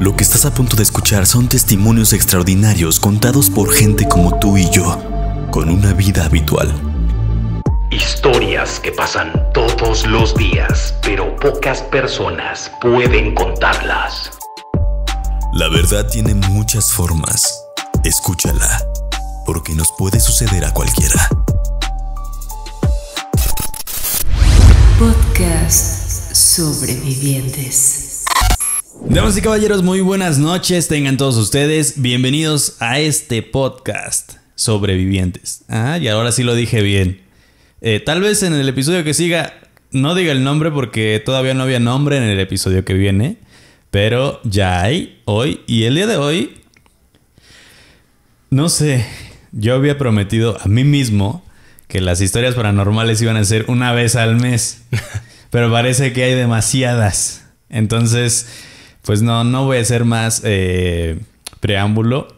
Lo que estás a punto de escuchar son testimonios extraordinarios contados por gente como tú y yo, con una vida habitual. Historias que pasan todos los días, pero pocas personas pueden contarlas. La verdad tiene muchas formas. Escúchala, porque nos puede suceder a cualquiera. Podcast Sobrevivientes. Damas y caballeros, muy buenas noches, tengan todos ustedes bienvenidos a este podcast sobrevivientes. Ah, y ahora sí lo dije bien. Eh, tal vez en el episodio que siga no diga el nombre porque todavía no había nombre en el episodio que viene, pero ya hay hoy y el día de hoy, no sé, yo había prometido a mí mismo que las historias paranormales iban a ser una vez al mes, pero parece que hay demasiadas. Entonces, pues no, no voy a ser más eh, preámbulo.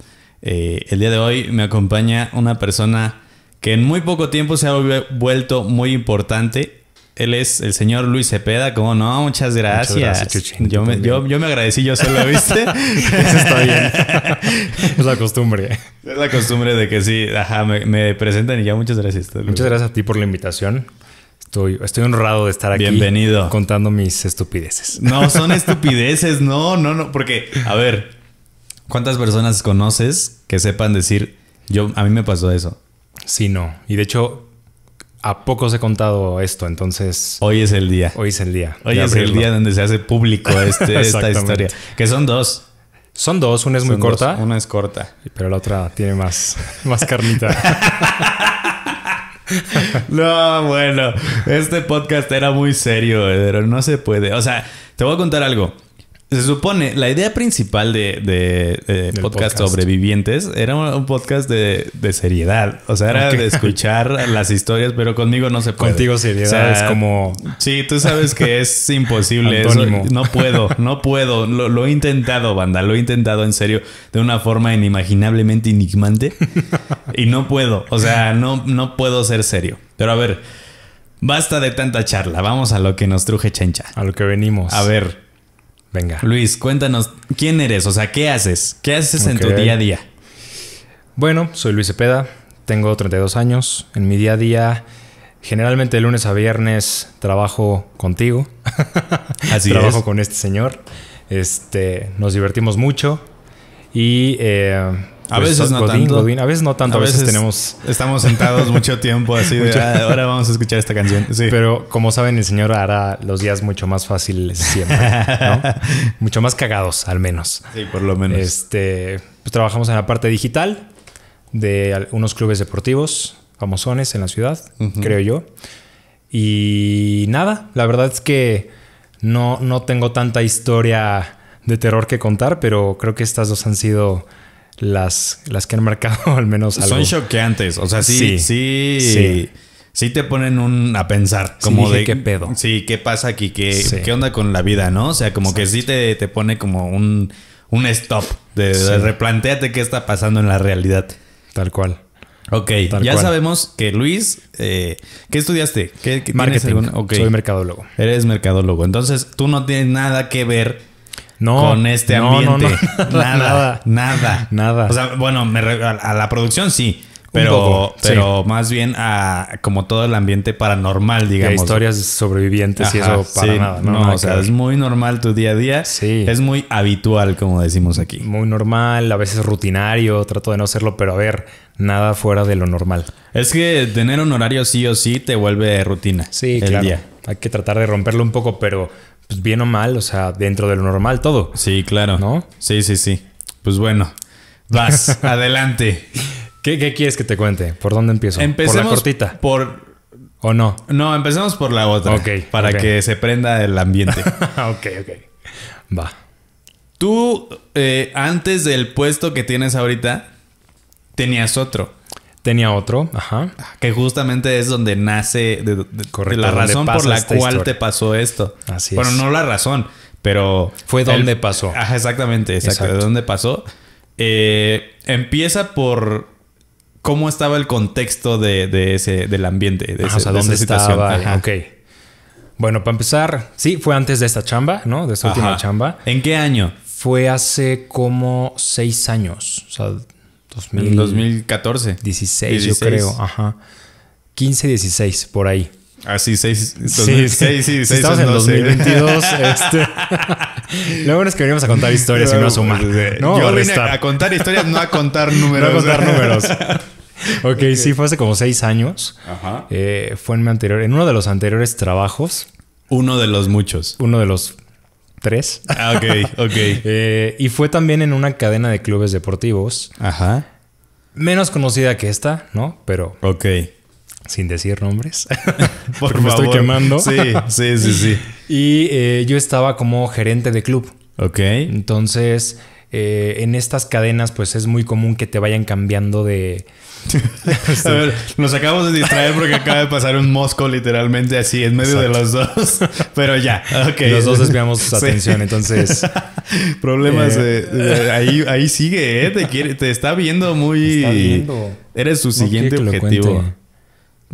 Eh, el día de hoy me acompaña una persona que en muy poco tiempo se ha vuelto muy importante. Él es el señor Luis Cepeda, como no, muchas gracias. yo, me, yo, yo, me, agradecí yo solo, ¿viste? Eso está bien. es la costumbre. Es la costumbre de que sí, ajá, me, presentan y ya muchas gracias. Muchas gracias a ti por la invitación. Estoy, estoy honrado de estar aquí. Bienvenido. Contando mis estupideces. No, son estupideces, no, no, no. Porque, a ver, ¿cuántas personas conoces que sepan decir, yo, a mí me pasó eso? Sí, no. Y de hecho, a pocos he contado esto, entonces... Hoy es el día. Hoy es el día. Hoy es el día donde se hace público este, esta historia. Que son dos. Son dos, una es muy corta. Una es corta. Pero la otra tiene más, más carnita. no, bueno, este podcast era muy serio, pero no se puede. O sea, te voy a contar algo. Se supone, la idea principal de, podcast, sobrevivientes era un podcast de, seriedad. O sea, era de escuchar las historias, pero conmigo no se puede. Contigo seriedad o sea, es como... Sí, tú sabes que es imposible. No puedo, no puedo. Lo, lo, he intentado, banda. Lo he intentado en serio de una forma inimaginablemente enigmante. y no puedo. O sea, no, no puedo ser serio. Pero a ver, basta de tanta charla. Vamos a lo que nos truje Chencha. A lo que venimos. A ver... Venga. Luis, cuéntanos quién eres, o sea, ¿qué haces? ¿Qué haces en tu día a día? Bueno, soy Luis Cepeda, tengo 32 años. En mi día a día, generalmente de lunes a viernes, trabajo contigo. Así trabajo con este señor. Este, nos divertimos mucho y eh, pues, a veces no tanto. A veces no tanto. A, veces, tenemos... Estamos sentados mucho tiempo así de... Ah, ahora vamos a escuchar esta canción. Pero como saben, el Señor hará los días mucho más fáciles siempre. mucho más cagados, al menos. Sí, por lo menos. Este, pues, trabajamos en la parte digital de unos clubes deportivos famosones en la ciudad, creo yo. Y nada, la verdad es que no, no tengo tanta historia de terror que contar, pero creo que estas dos han sido las, las que han marcado al menos algo. Son choqueantes, o sea, sí, sí, sí, te ponen a pensar, como sí, de qué pedo. Sí, qué pasa aquí, qué, qué onda con la vida, ¿no? O sea, como que sí te, pone como un, stop, de, replanteate qué está pasando en la realidad. Tal cual. Ok, ya sabemos que Luis, eh, ¿qué estudiaste? ¿Qué, qué Marketing. Soy mercadólogo. Eres mercadólogo. Entonces, tú no tienes nada que ver no, con este ambiente. nada, nada, nada. O sea, bueno, me a, la producción sí. Pero, pero más bien a como todo el ambiente paranormal, digamos. historias sobrevivientes y eso para nada. No, o sea, es muy normal tu día a día. Sí. Es muy habitual, como decimos aquí. Muy normal, a veces rutinario, trato de no hacerlo, pero a ver, nada fuera de lo normal. Es que tener un horario sí o sí te vuelve rutina. Sí, claro. Hay que tratar de romperlo un poco, pero pues bien o mal, o sea, dentro de lo normal todo. Sí, claro. ¿No? Sí, sí, sí. Pues bueno, vas, adelante. ¿Qué, quieres que te cuente? ¿Por dónde empiezo? ¿Por la cortita? Por... ¿O no? No, empezamos por la otra. Ok. Para que se prenda el ambiente. ok, ok. Va. Tú, eh, antes del puesto que tienes ahorita, tenías otro. Tenía otro, Que justamente es donde nace de, la razón por la cual te pasó esto. Así es. Bueno, no la razón, pero... Fue donde pasó. Ajá, exactamente, exacto, de dónde pasó. Eh, empieza por cómo estaba el contexto de, ese, del ambiente, de, esa situación. Ok. Bueno, para empezar, sí, fue antes de esta chamba, ¿no? De esta última chamba. ¿En qué año? Fue hace como seis años. O sea, en 2014. 16, yo creo, ajá. 15, 16, por ahí. Ah, sí, 6. 2006, sí, sí, sí, estamos en 2022. este... Lo bueno es que venimos a contar historias y no a sumar. No, a contar historias, no a contar números. No a contar números. ok, sí, fue hace como 6 años. Ajá. Eh, fue en mi anterior, en uno de los anteriores trabajos. Uno de los muchos. Uno de los tres. Ah, ok, ok. Eh, y fue también en una cadena de clubes deportivos. Ajá. Menos conocida que esta, ¿no? Pero. Ok. Sin decir nombres. Porque me estoy quemando. Sí, sí, sí, sí. y eh, yo estaba como gerente de club. Ok. Entonces eh, en estas cadenas pues es muy común que te vayan cambiando de... a nos acabamos de distraer porque acaba de pasar un mosco literalmente así en medio de los dos, pero ya, Los dos desviamos atención, entonces... Problemas, eh, ahí, ahí sigue, eh, te, quiere, te está viendo muy... Eres su siguiente objetivo.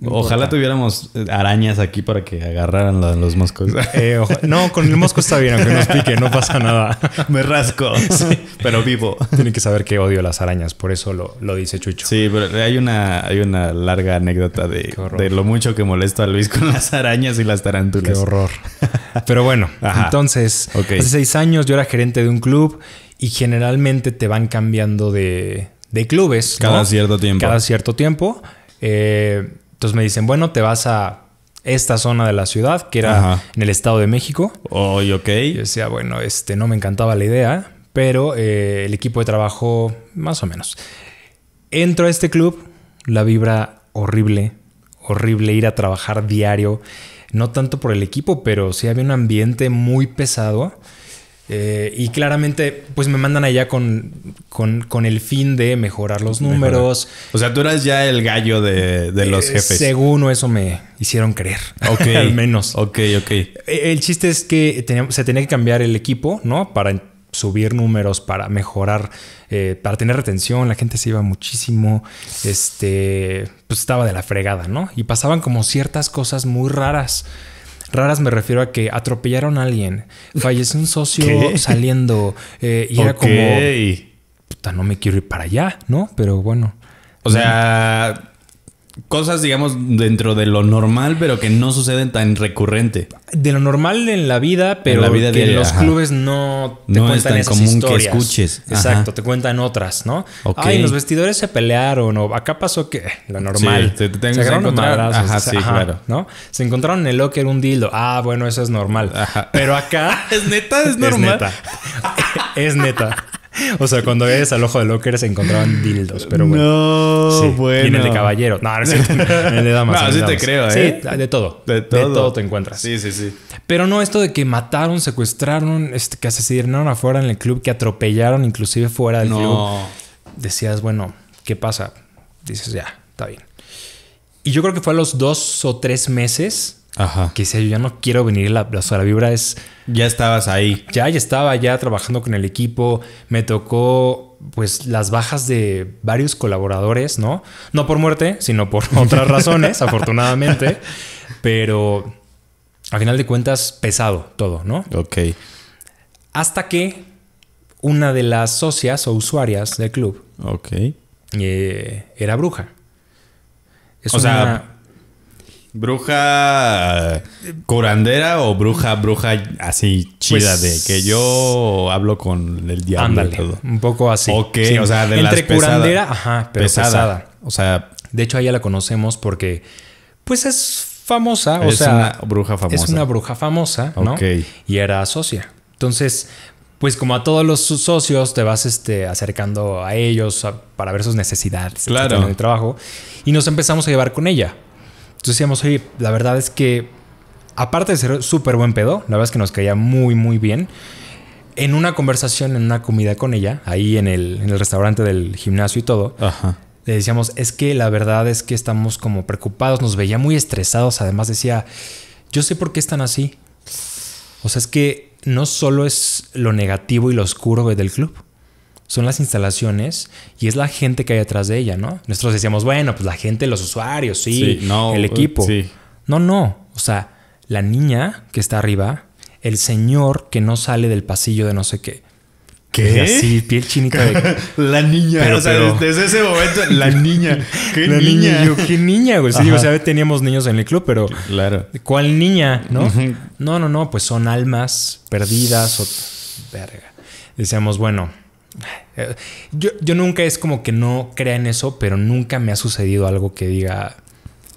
Ojalá tuviéramos eh, arañas aquí para que agarraran los moscos. Eh, no, con el mosco está bien, aunque nos pique, no pasa nada. Me rasco, pero vivo. Tienen que saber que odio las arañas, por eso lo, dice Chucho. Sí, pero hay una, hay una larga anécdota de, lo mucho que molesta a Luis con las arañas y las tarántulas. Qué horror. Pero bueno, entonces, hace seis años yo era gerente de un club y generalmente te van cambiando de, clubes. Cada cierto tiempo. Cada cierto tiempo. Eh, entonces me dicen, bueno, te vas a esta zona de la ciudad, que era en el Estado de México. Oh, ok. Yo decía, bueno, este, no me encantaba la idea, pero eh, el equipo de trabajo, más o menos. Entro a este club, la vibra horrible, horrible ir a trabajar diario, no tanto por el equipo, pero sí había un ambiente muy pesado eh, y claramente, pues me mandan allá con, con, el fin de mejorar los números. O sea, tú eras ya el gallo de, los eh, jefes. Según eso me hicieron creer. Ok. Al menos. Ok, ok. Eh, el chiste es que se tenía que cambiar el equipo, ¿no? Para subir números, para mejorar, para tener retención. La gente se iba muchísimo. Este, pues estaba de la fregada, ¿no? Y pasaban como ciertas cosas muy raras. Raras me refiero a que atropellaron a alguien, falleció un socio saliendo eh, y era como, puta, no me quiero ir para allá, ¿no? Pero bueno. O sea, cosas, digamos, dentro de lo normal, pero que no suceden tan recurrente. De lo normal en la vida, pero que los clubes no te no cuentan es tan común que escuches. Exacto, te cuentan otras, ¿no? Okay. Ay, los vestidores se pelearon o acá pasó que eh, lo normal. se encontrar, ajá, sí, claro. Se encontraron en el locker un dildo. Ah, bueno, eso es normal. Pero acá es neta, es normal. es neta. es neta. o sea, cuando al Ojo de Locker se encontraban dildos, pero bueno. No, sí. bueno. Y de caballero. No, no es de damas. No, sí te creo, ¿eh? Sí, de todo. De todo. te encuentras. Sí, sí, sí. Pero no esto de que mataron, secuestraron, este, que asesinaron afuera en el club, que atropellaron inclusive fuera del no. club. Decías, bueno, ¿qué pasa? Dices, ya, está bien. Y yo creo que fue a los dos o tres meses Ajá. Que decía, yo ya no quiero venir, la, la, vibra es... Ya estabas ahí. Ya, ya estaba, ya trabajando con el equipo. Me tocó, pues, las bajas de varios colaboradores, ¿no? No por muerte, sino por otras razones, afortunadamente. Pero, a final de cuentas, pesado todo, ¿no? Ok. Hasta que una de las socias o usuarias del club. Ok. Eh, era bruja. Es o Bruja curandera o bruja, bruja así chida de que pues, yo hablo con el diablo. todo. un poco así. Ok, o sea, de Entre curandera, ajá, pero O sea, de hecho a ella la conocemos porque pues es famosa, o es una bruja famosa. Es una bruja famosa, ¿no? Ok. Y era socia. Entonces, pues como a todos los socios te vas este, acercando a ellos para ver sus necesidades claro. en el trabajo y nos empezamos a llevar con ella. Entonces decíamos, oye, la verdad es que, aparte de ser súper buen pedo, la verdad es que nos caía muy, muy bien. En una conversación, en una comida con ella, ahí en el, restaurante del gimnasio y todo, le decíamos, es que la verdad es que estamos como preocupados, nos veía muy estresados, además decía, yo sé por qué están así. O sea, es que no solo es lo negativo y lo oscuro del club, son las instalaciones y es la gente que hay detrás de ella, ¿no? Nosotros decíamos, bueno, pues la gente, los usuarios, sí, el equipo. No, no. O sea, la niña que está arriba, el señor que no sale del pasillo de no sé qué. ¿Qué? Así, piel chinita de... la niña. o sea, desde ese momento, la niña. ¿Qué la niña? Yo, ¿qué niña, güey? Sí, o sea, teníamos niños en el club, pero... Claro. ¿Cuál niña, no? No, no, no. Pues son almas perdidas o... Verga. Decíamos, bueno... Yo, yo nunca es como que no crea en eso, pero nunca me ha sucedido algo que diga.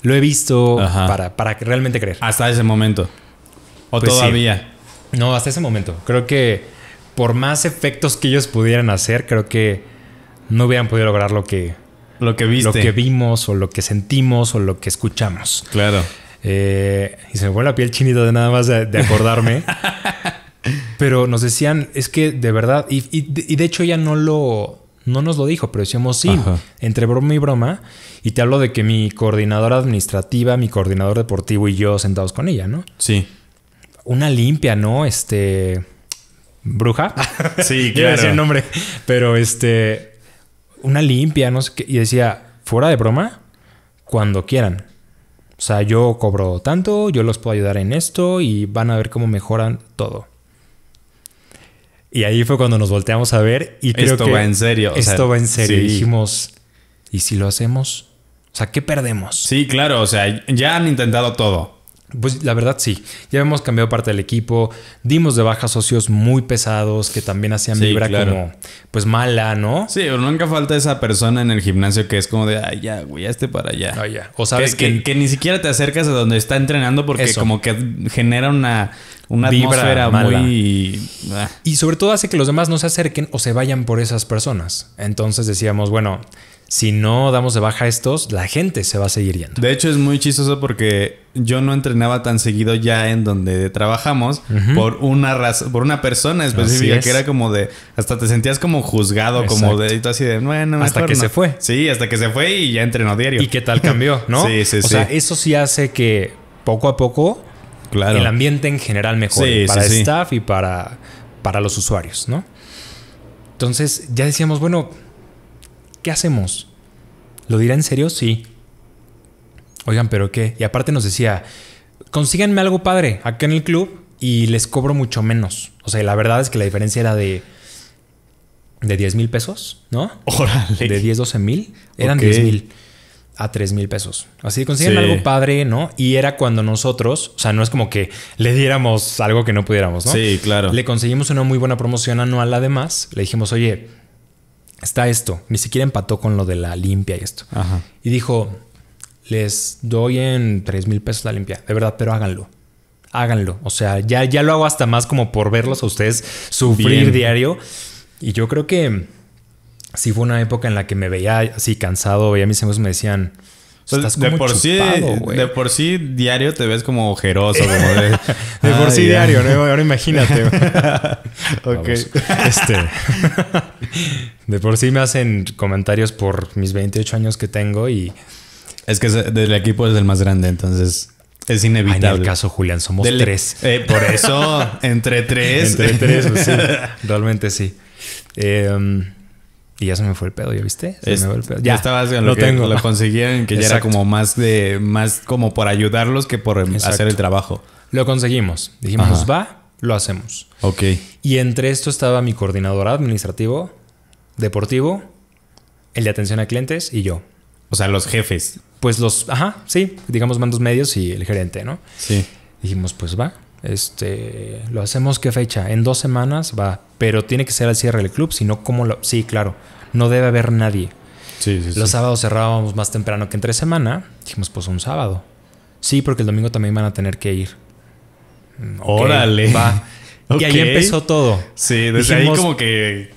Lo he visto para, para, realmente creer. Hasta ese momento. O pues todavía. No, hasta ese momento. Creo que por más efectos que ellos pudieran hacer, creo que no hubieran podido lograr lo que. Lo que viste. Lo que vimos, o lo que sentimos, o lo que escuchamos. Claro. Eh, y se me fue la piel chinita de nada más de acordarme. Pero nos decían, es que de verdad, y, de hecho ella no lo, no nos lo dijo, pero decíamos sí, entre broma y broma. Y te hablo de que mi coordinadora administrativa, mi coordinador deportivo y yo sentados con ella, ¿no? Sí. Una limpia, ¿no? Este. Bruja. Sí, claro. decir nombre. Pero este. Una limpia, no sé Y decía, fuera de broma, cuando quieran. O sea, yo cobro tanto, yo los puedo ayudar en esto y van a ver cómo mejoran todo. Y ahí fue cuando nos volteamos a ver y creo esto que... va en serio. esto va en serio. Y dijimos, ¿y si lo hacemos? O sea, ¿qué perdemos? Sí, claro, o sea, ya han intentado todo. Pues la verdad sí, ya hemos cambiado parte del equipo, dimos de baja socios muy pesados que también hacían vibra como pues mala, ¿no? Sí, pero nunca falta esa persona en el gimnasio que es como de, ay ya, güey, este para allá. Ah, o sabes que, que, ni siquiera te acercas a donde está entrenando porque como que genera una, una vibra muy... Ah. Y sobre todo hace que los demás no se acerquen o se vayan por esas personas. Entonces decíamos, bueno si no damos de baja estos, la gente se va a seguir yendo. De hecho, es muy chistoso porque yo no entrenaba tan seguido ya en donde trabajamos por una razón, por una persona específica que era como de hasta te sentías como juzgado, como de así de bueno, hasta que se fue. Sí, hasta que se fue y ya entrenó diario. ¿Y qué tal cambió, no? sí, sí, o sea, eso sí hace que poco a poco claro. el ambiente en general mejore para el staff y para para los usuarios, ¿no? Entonces, ya decíamos, bueno, ¿Qué hacemos? ¿Lo dirá en serio? Sí. Oigan, pero ¿qué? Y aparte nos decía, consíganme algo padre acá en el club y les cobro mucho menos. O sea, la verdad es que la diferencia era de... De 10 mil pesos, ¿no? Órale. De 10, 12 mil. Eran 10 mil a 3 mil pesos. Así consiguen algo padre, ¿no? Y era cuando nosotros, o sea, no es como que le diéramos algo que no pudiéramos, ¿no? Sí, claro. Le conseguimos una muy buena promoción anual además. Le dijimos, oye, está esto. Ni siquiera empató con lo de la limpia y esto. Y dijo, les doy en 3 mil pesos la limpia. De verdad, pero háganlo. Háganlo. O sea, ya, ya lo hago hasta más como por verlos a ustedes sufrir diario. Y yo creo que sí fue una época en la que me veía así cansado, veía a mis amigos me decían, pues de por sí, de por sí diario te ves como ojeroso, de, por ah, sí diario, ¿no? Ahora imagínate. ok. Este. de por sí me hacen comentarios por mis 28 años que tengo y es que el equipo es el más grande, entonces es inevitable. en el caso, Julián, somos e- tres. Eh, por eso, entre tres. entre tres, pues sí, realmente sí. Eh, y ya se me fue el pedo, ¿ya viste? Se me fue el pedo. Ya, estaba en lo, que tengo. lo conseguían, que ya era como más de, más como por ayudarlos que por em, hacer el trabajo. Lo conseguimos. Dijimos, va, lo hacemos. Ok. Y entre esto estaba mi coordinador administrativo, deportivo, el de atención a clientes y yo. O sea, los jefes. Pues los, ajá, sí, digamos mandos medios y el gerente, ¿no? Sí. Dijimos, pues va, este, lo hacemos qué fecha? En dos semanas va, pero tiene que ser al cierre del club, si no, como lo, sí, claro, no debe haber nadie. Sí, sí, Los sábados cerrábamos más temprano que tres semanas Dijimos, pues un sábado. Sí, porque el domingo también van a tener que ir. Mm, Órale. Y ahí empezó todo. Sí, desde ahí como que.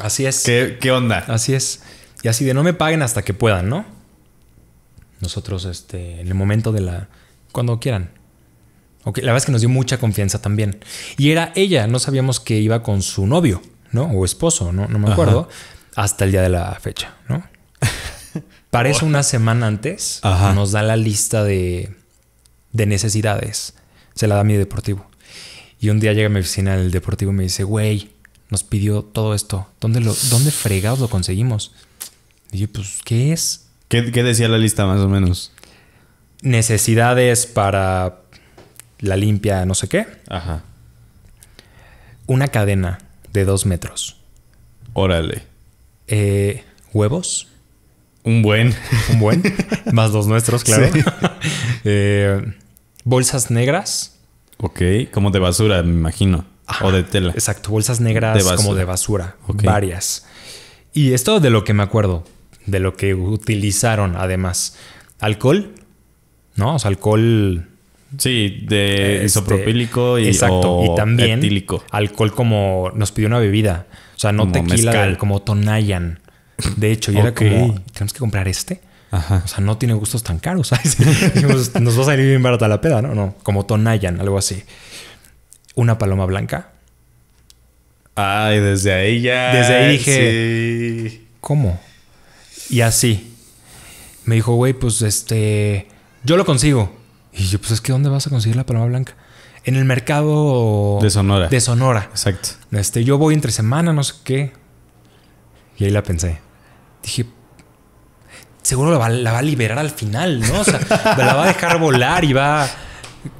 Así es. ¿Qué, ¿Qué, onda? Así es. Y así de no me paguen hasta que puedan, ¿no? Nosotros, este, en el momento de la. Cuando quieran la verdad es que nos dio mucha confianza también. Y era ella, no sabíamos que iba con su novio, ¿no? O esposo, no, me acuerdo, hasta el día de la fecha, ¿no? Para una semana antes, nos da la lista de, necesidades. Se la da a mi deportivo. Y un día llega a mi oficina el deportivo y me dice, güey, nos pidió todo esto. ¿Dónde, dónde fregados lo conseguimos? Y yo, pues, ¿qué es? ¿Qué, ¿Qué, decía la lista más o menos? Necesidades para la limpia no sé qué. Ajá. Una cadena de dos metros. Órale. Eh, huevos. Un buen. Un buen. Más los nuestros, claro. eh, bolsas negras. Ok, como de basura, me imagino. o de tela. Exacto, bolsas negras como de basura. Varias. Y esto de lo que me acuerdo, de lo que utilizaron además. Alcohol, ¿no? O sea, alcohol Sí, de este, isopropílico y, exacto. y también etílico. alcohol como nos pidió una bebida. O sea, no tequila, como Tonayan. De hecho, era como, tenemos que comprar este. O sea, no tiene gustos tan caros. nos va a salir bien barata la peda, ¿no? como Tonayan, algo así. Una paloma blanca. Ay, desde ahí ya. Desde ahí dije, ¿cómo? Y así. Me dijo, güey, pues este, yo lo consigo. Y yo, pues es que ¿dónde vas a conseguir la paloma blanca? En el mercado de Sonora. De Sonora. Exacto. Este, yo voy entre semana, no sé qué. Y ahí la pensé. Dije, seguro la va, a liberar al final, ¿no? O sea, la va a dejar volar y va.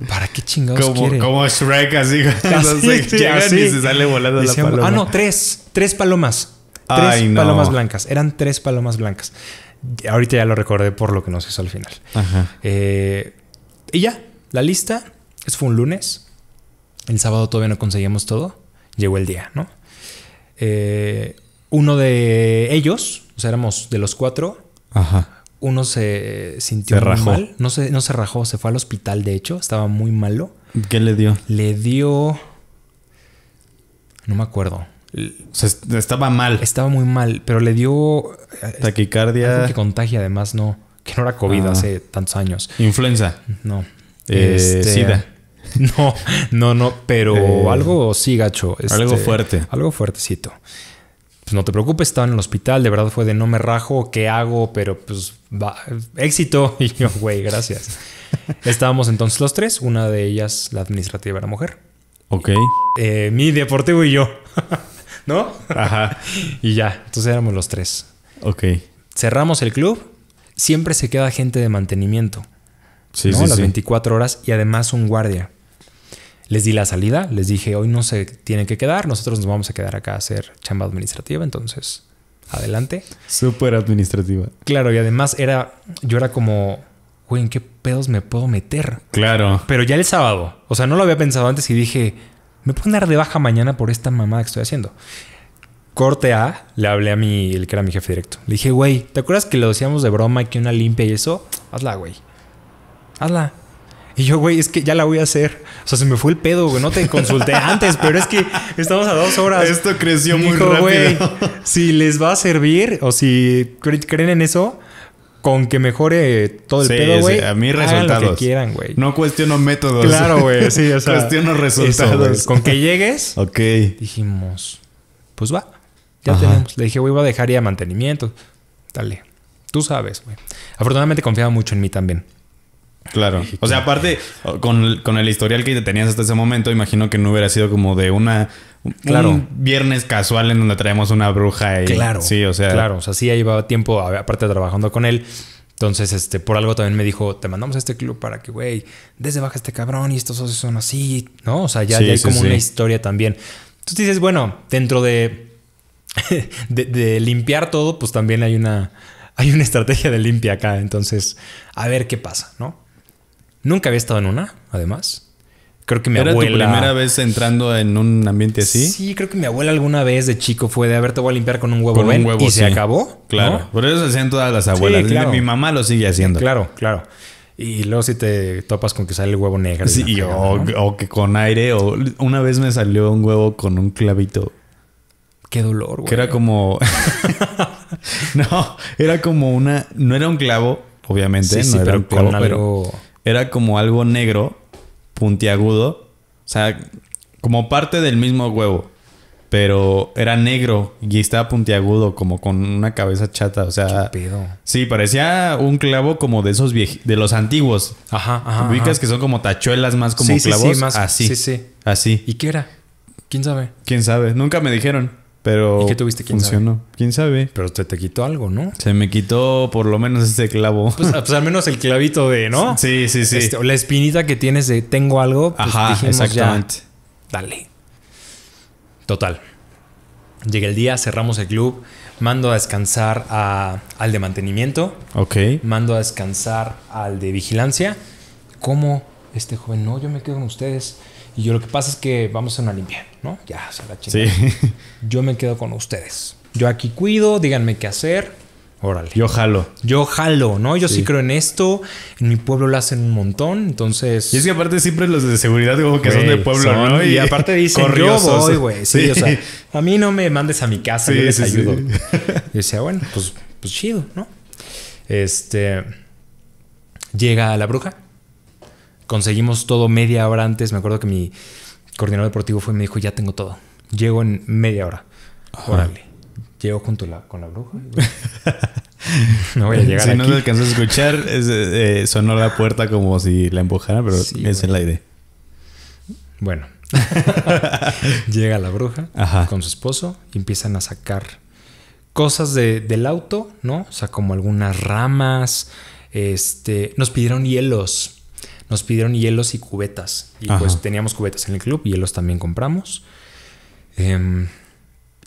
¿Para qué chingados como, quiere? Como Shrek, así. llegan y se sale volando la paloma. Ah, no, tres. Tres palomas. Tres palomas blancas. Eran tres palomas blancas. Ahorita ya lo recordé por lo que nos hizo al final. Ajá. Eh, y ya, la lista. es fue un lunes. El sábado todavía no conseguíamos todo. Llegó el día, ¿no? Eh, uno de ellos, o sea, éramos de los cuatro. Ajá. Uno se sintió mal. No se, no se rajó, se fue al hospital, de hecho. Estaba muy malo. ¿Qué le dio? Le dio. No me acuerdo. estaba mal. Estaba muy mal, pero le dio. Eh, Taquicardia. Algo que contagia, además, no que no era COVID ah. hace tantos años. Influenza. No. Eh, este, SIDA. No, no, no, pero eh, algo sí, gacho. algo este, fuerte. Algo fuertecito. Pues no te preocupes, estaba en el hospital, de verdad fue de no me rajo, ¿qué hago? Pero pues va, éxito. Y yo, güey, gracias. Estábamos entonces los tres, una de ellas, la administrativa, era mujer. Ok. Eh, mi deportivo y yo. ¿No? Ajá. y ya, entonces éramos los tres. Ok. Cerramos el club siempre se queda gente de mantenimiento. Sí, Las 24 horas y además un guardia. Les di la salida, les dije, hoy no se tiene que quedar, nosotros nos vamos a quedar acá a hacer chamba administrativa, entonces, adelante. Súper administrativa. Claro, y además era, yo era como, güey, ¿en qué pedos me puedo meter? Claro. Pero ya el sábado, o sea, no lo había pensado antes y dije, me puedo dar de baja mañana por esta mamada que estoy haciendo. Corte A, le hablé a mi, el que era mi jefe directo. Le dije, güey, ¿te acuerdas que lo decíamos de broma y que una limpia y eso? Hazla, güey. Hazla. Y yo, güey, es que ya la voy a hacer. O sea, se me fue el pedo, güey. No te consulté antes, pero es que estamos a dos horas. Esto creció muy dijo, Güey, si les va a servir o si creen en eso, con que mejore todo el pedo, güey. a mí resultados. Hagan lo que quieran, güey. No cuestiono métodos. Claro, güey. Sí, o sea. cuestiono resultados. con que llegues. ok. Dijimos, pues va. Le dije, güey, voy a dejar ya mantenimiento. Dale. Tú sabes, güey. Afortunadamente confiaba mucho en mí también. Claro. O sea, aparte, con, el historial que tenías hasta ese momento, imagino que no hubiera sido como de una. Claro. Un viernes casual en donde traemos una bruja y. Claro. Sí, o sea. Claro, o sea, sí, ya llevaba tiempo, aparte trabajando con él. Entonces, este, por algo también me dijo, te mandamos a este club para que, güey, desde baja este cabrón y estos socios son así, ¿no? O sea, ya, hay como una historia también. Entonces dices, bueno, dentro de de, limpiar todo, pues también hay una, hay una estrategia de limpia acá. Entonces, a ver qué pasa, ¿no? Nunca había estado en una, además. Creo que mi abuela. ¿Era tu primera vez entrando en un ambiente así? Sí, creo que mi abuela alguna vez de chico fue de a ver, te voy a limpiar con un huevo, con y se acabó. Claro. Por eso se hacían todas las abuelas. Mi mamá lo sigue haciendo. Claro, claro. Y luego si te topas con que sale el huevo negro. o, o, que con aire. O una vez me salió un huevo con un clavito. Qué dolor, güey. Que era como. no, era como una. No era un clavo, obviamente. no era un clavo, pero era como algo negro, puntiagudo. O sea, como parte del mismo huevo. Pero era negro y estaba puntiagudo, como con una cabeza chata. O sea. Sí, parecía un clavo como de esos viejos. de los antiguos. Ajá, ajá. Ubicas que son como tachuelas más como clavos. Sí, sí, más... Así. Sí, sí. Así. ¿Y qué era? ¿Quién sabe? ¿Quién sabe? Nunca me dijeron. Pero ¿Y qué tuviste? ¿Quién funcionó. Sabe? ¿Quién sabe? Pero te, te quitó algo, ¿no? Se me quitó por lo menos ese clavo. Pues, pues al menos el clavito de, ¿no? Sí, sí, sí. Este, la espinita que tienes de tengo algo. Pues, Ajá, exactamente. dale. Total. Llega el día, cerramos el club. Mando a descansar a, al de mantenimiento. Ok. Mando a descansar al de vigilancia. ¿Cómo? Este joven, no, yo me quedo con ustedes. Y yo lo que pasa es que vamos a una limpieza ¿no? Ya, se la chingada. Sí. Yo me quedo con ustedes. Yo aquí cuido, díganme qué hacer. Órale. Yo jalo. Yo jalo, ¿no? Yo sí. creo en esto. En mi pueblo lo hacen un montón, entonces. Y es que aparte siempre los de seguridad como que son de pueblo, ¿no? Y, aparte dicen, yo voy, güey. Sí, o sea, a mí no me mandes a mi casa, yo les ayudo. Yo decía, bueno, pues, pues chido, ¿no? Este. Llega la bruja conseguimos todo media hora antes. Me acuerdo que mi coordinador deportivo fue y me dijo, ya tengo todo. Llego en media hora. Órale. Llego junto con la bruja. no voy a llegar Si no me alcanzó a escuchar, eh, sonó la puerta como si la empujara, pero es en el aire. Bueno. Llega la bruja con su esposo y empiezan a sacar cosas del auto, ¿no? O sea, como algunas ramas. Este, nos pidieron hielos nos pidieron hielos y cubetas. Y pues teníamos cubetas en el club, hielos también compramos. Em,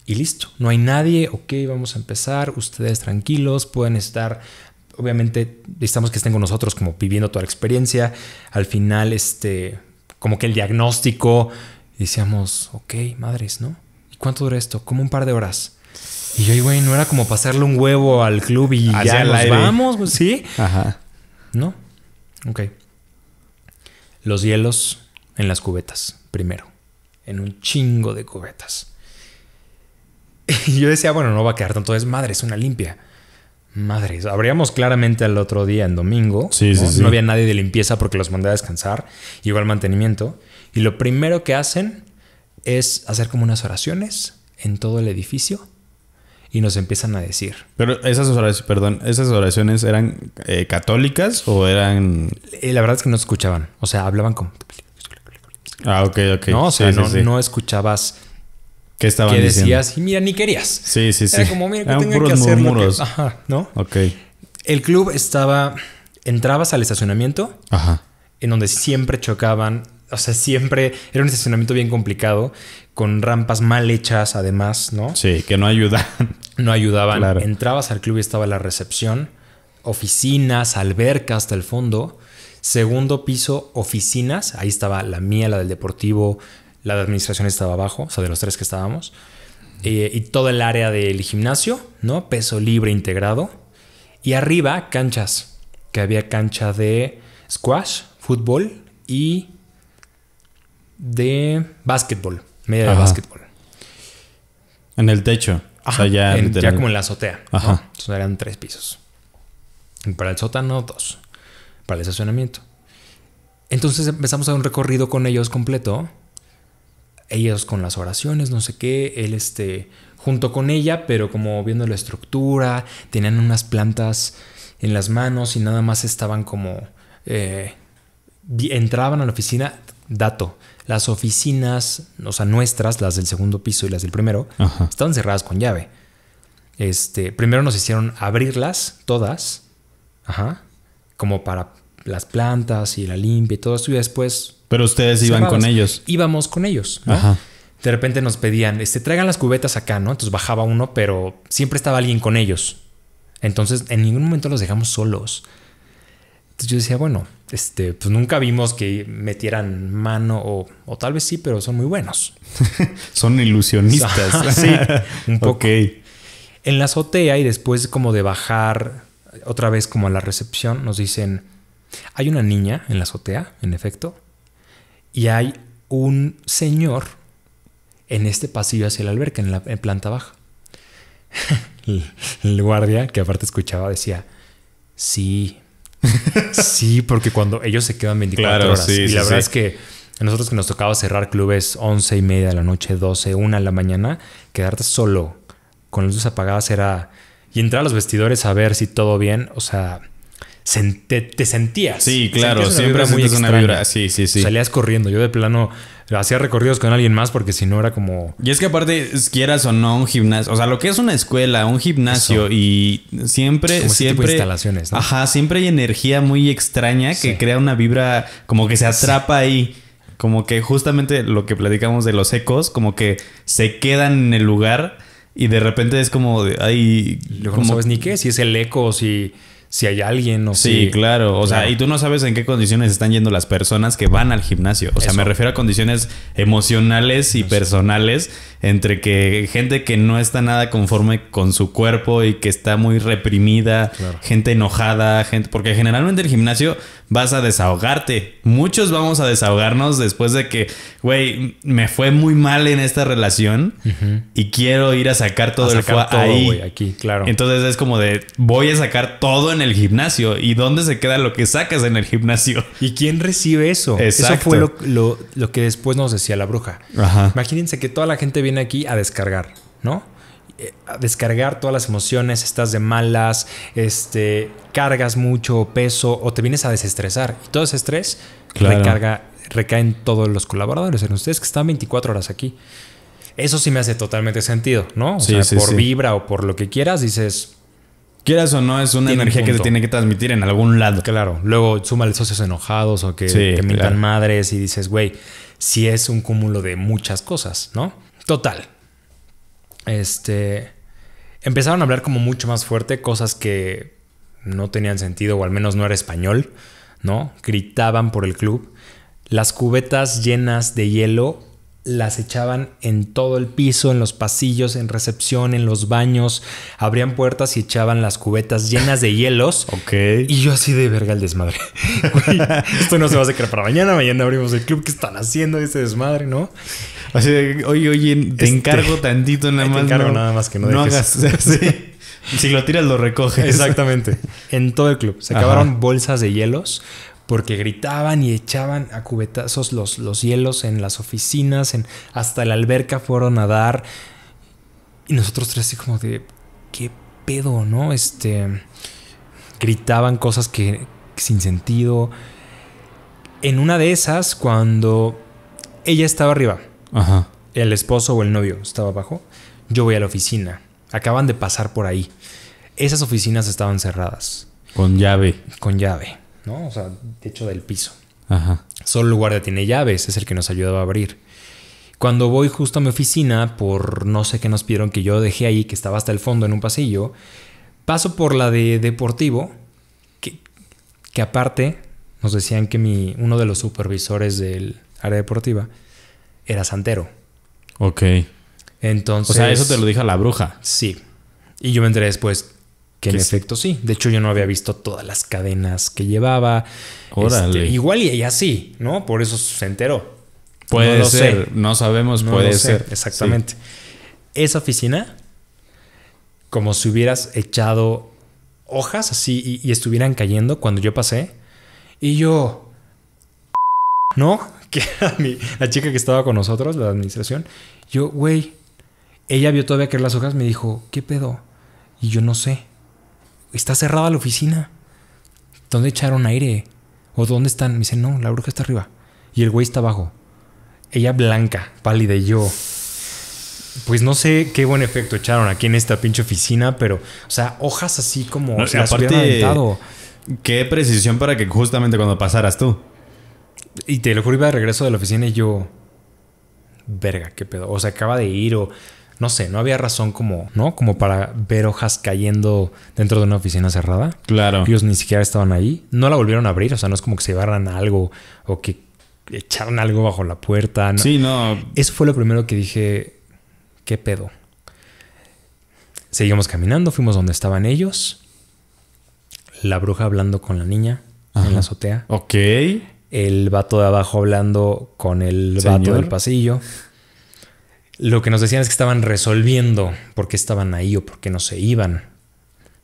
y listo, no hay nadie, ok, vamos a empezar, ustedes tranquilos, pueden estar, obviamente necesitamos que estén con nosotros como viviendo toda la experiencia, al final este, como que el diagnóstico, decíamos, ok, madres, ¿no? ¿Y cuánto dura esto? Como un par de horas. Y yo, güey, no era como pasarle un huevo al club y ya nos vamos, pues, ¿sí? Ajá. ¿No? Ok los hielos en las cubetas, primero, en un chingo de cubetas. Y yo decía, bueno, no va a quedar tanto madre, es una limpia. Madre, abríamos claramente al otro día, en domingo. Sí, ¿no? había nadie de limpieza porque los mandé a descansar. Igual mantenimiento. Y lo primero que hacen es hacer como unas oraciones en todo el edificio y nos empiezan a decir. Pero esas oraciones, perdón, esas oraciones eran eh, católicas o eran... Eh, la verdad es que no escuchaban, o sea, hablaban como... Ah, ok, ok. No, no, escuchabas ¿Qué estaban que decías y mira ni querías. Sí, sí, sí. Era como mira que que hacer Ajá, ¿no? Ok. El club estaba entrabas al estacionamiento. Ajá. En donde siempre chocaban o sea, siempre era un estacionamiento bien complicado, con rampas mal hechas además, ¿no? Sí, que no ayudaban. No ayudaban. Entrabas al club y estaba la recepción, oficinas, alberca hasta el fondo, segundo piso, oficinas, ahí estaba la mía, la del deportivo, la de administración estaba abajo, o sea, de los tres que estábamos, eh, y todo el área del gimnasio, ¿no? Peso libre integrado, y arriba canchas, que había cancha de squash, fútbol y de básquetbol, media de básquetbol. En el techo. ya, como en la azotea. Ajá. eran tres pisos. para el sótano, dos. Para el estacionamiento. Entonces empezamos a un recorrido con ellos completo. Ellos con las oraciones, no sé qué. Él, este, junto con ella, pero como viendo la estructura. Tenían unas plantas en las manos y nada más estaban como. Eh, entraban a la oficina, dato las oficinas, o sea, nuestras, las del segundo piso y las del primero, estaban cerradas con llave. Este, primero nos hicieron abrirlas todas, como para las plantas y la limpia y todo eso, y después... Pero ustedes iban con ellos. Íbamos con ellos. De repente nos pedían, este, traigan las cubetas acá, ¿no? Entonces bajaba uno, pero siempre estaba alguien con ellos. Entonces, en ningún momento los dejamos solos. Entonces yo decía, bueno, este, pues nunca vimos que metieran mano o, tal vez sí, pero son muy buenos. son ilusionistas. sí, un poco. En la azotea y después como de bajar otra vez como a la recepción, nos dicen, hay una niña en la azotea, en efecto, y hay un señor en este pasillo hacia el alberca, en la planta baja. el guardia, que aparte escuchaba, decía, sí, sí, porque cuando ellos se quedan 24 horas. y la verdad es que a nosotros que nos tocaba cerrar clubes 11 y media de la noche, 12, 1 de la mañana, quedarte solo con las luces apagadas era. Y entrar a los vestidores a ver si todo bien. O sea, te sentías. Sí, claro, siempre muy una vibra. Sí, sí, sí. Salías corriendo. Yo de plano hacía recorridos con alguien más porque si no era como. Y es que aparte, quieras o no, un gimnasio. O sea, lo que es una escuela, un gimnasio y siempre. siempre instalaciones, Ajá, siempre hay energía muy extraña que crea una vibra como que se atrapa ahí. Como que justamente lo que platicamos de los ecos, como que se quedan en el lugar y de repente es como. De, como... sabes ni qué, si es el eco, si si hay alguien o sí, claro. O sea, y tú no sabes en qué condiciones están yendo las personas que van al gimnasio. O sea, me refiero a condiciones emocionales y personales entre que gente que no está nada conforme con su cuerpo y que está muy reprimida, gente enojada, gente... Porque generalmente el gimnasio vas a desahogarte. Muchos vamos a desahogarnos después de que, güey, me fue muy mal en esta relación y quiero ir a sacar todo el ahí. aquí, claro. Entonces es como de, voy a sacar todo en el gimnasio y dónde se queda lo que sacas en el gimnasio. ¿Y quién recibe eso? Eso fue lo, que después nos decía la bruja. Imagínense que toda la gente viene aquí a descargar, ¿no? Eh, a descargar todas las emociones, estás de malas, este, cargas mucho peso o te vienes a desestresar. Y todo ese estrés recarga, recae todos los colaboradores, en ustedes que están 24 horas aquí. Eso sí me hace totalmente sentido, ¿no? O sea, por vibra o por lo que quieras, dices, Quieras o no, es una energía que se tiene que transmitir en algún lado. Claro. Luego súmale socios enojados o que, que mintan madres y dices, güey, si es un cúmulo de muchas cosas, ¿no? Total. Este. Empezaron a hablar como mucho más fuerte, cosas que no tenían sentido o al menos no era español, ¿no? Gritaban por el club. Las cubetas llenas de hielo las echaban en todo el piso, en los pasillos, en recepción, en los baños, abrían puertas y echaban las cubetas llenas de hielos. ok. Y yo así de verga el desmadre. esto no se va a sacar para mañana, mañana abrimos el club, ¿qué están haciendo ese desmadre, no? Así de, oye, oye, te este, encargo tantito nada más. Te encargo nada más que no, no dejes. Si lo tiras, lo recoges. Exactamente. En todo el club. Se acabaron bolsas de hielos porque gritaban y echaban a cubetazos los, los hielos en las oficinas, en, hasta la alberca fueron a dar. Y nosotros tres así como de, ¿qué pedo, no? Este, gritaban cosas que sin sentido. En una de esas, cuando ella estaba arriba, el esposo o el novio estaba abajo, yo voy a la oficina. Acaban de pasar por ahí. Esas oficinas estaban cerradas. Con llave. Con llave. ¿no? O sea, de hecho del piso. Ajá. Solo el guardia tiene llaves, es el que nos ayudaba a abrir. Cuando voy justo a mi oficina, por no sé qué nos pidieron que yo dejé ahí, que estaba hasta el fondo en un pasillo, paso por la de deportivo, que, que aparte nos decían que mi, uno de los supervisores del área deportiva era santero. Ok. Entonces. O sea, eso te lo dijo la bruja. Sí. Y yo me enteré después, que, en efecto sí. De hecho, yo no había visto todas las cadenas que llevaba. Este, igual y ella sí, ¿no? Por eso se enteró. Puede ser, no sabemos, puede ser. Exactamente. Esa oficina, como si hubieras echado hojas así y, estuvieran cayendo cuando yo pasé. Y yo, ¿no? Que la chica que estaba con nosotros, la administración. Yo, güey, ella vio todavía eran las hojas, me dijo, ¿qué pedo? Y yo no sé está cerrada la oficina. ¿Dónde echaron aire? ¿O dónde están? Me dice, no, la bruja está arriba. Y el güey está abajo. Ella blanca, pálida y yo. Pues no sé qué buen efecto echaron aquí en esta pinche oficina, pero, o sea, hojas así como no, sea, las aparte, Qué precisión para que justamente cuando pasaras tú. Y te lo juro, iba de regreso de la oficina y yo. Verga, qué pedo. O sea, acaba de ir o no sé, no había razón como, ¿no? Como para ver hojas cayendo dentro de una oficina cerrada. Claro. Ellos ni siquiera estaban ahí. No la volvieron a abrir, o sea, no es como que se llevaran algo o que echaron algo bajo la puerta. Sí, no. Eso fue lo primero que dije, ¿qué pedo? Seguimos caminando, fuimos donde estaban ellos. La bruja hablando con la niña en la azotea. Ok. El vato de abajo hablando con el vato del pasillo lo que nos decían es que estaban resolviendo por qué estaban ahí o por qué no se iban,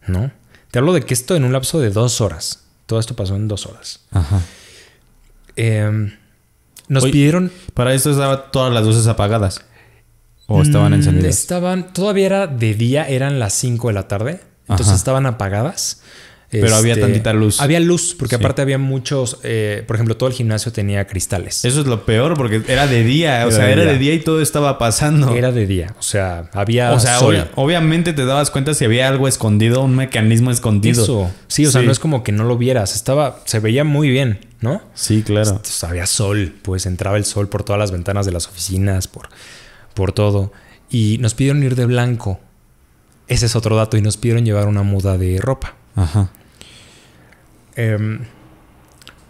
¿no? Te hablo de que esto en un lapso de dos horas. Todo esto pasó en dos horas. Ajá. Em, nos pidieron. Para esto estaban todas las luces apagadas. ¿O estaban mm, encendidas? Estaban. Todavía era de día, eran las 5 de la tarde. Entonces estaban apagadas. Pero había este, tantita luz. Había luz, porque aparte había muchos, eh, por ejemplo, todo el gimnasio tenía cristales. Eso es lo peor, porque era de día, o sea, era de día y todo estaba pasando. Era de día, o sea, había... O sea, obviamente te dabas cuenta si había algo escondido, un mecanismo escondido. sí, o sea, no es como que no lo vieras, estaba, se veía muy bien, ¿no? Sí, claro. había sol, pues entraba el sol por todas las ventanas de las oficinas, por, por todo. Y nos pidieron ir de blanco. Ese es otro dato, y nos pidieron llevar una muda de ropa. Ajá. Em,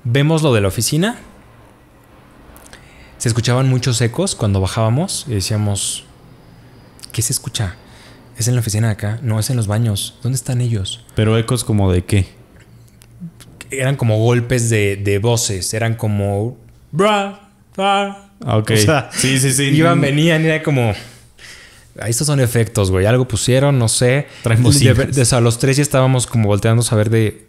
vemos lo de la oficina. Se escuchaban muchos ecos cuando bajábamos y decíamos, ¿qué se escucha? ¿Es en la oficina de acá? No, es en los baños. ¿Dónde están ellos? Pero ecos como de qué? Eran como golpes de, voces, eran como... Bra, bra. Ah, ok. sí, sí, sí. Iban, venían, era como... Estos son efectos, güey. Algo pusieron, no sé. Traen de, o los tres ya estábamos como volteando a saber de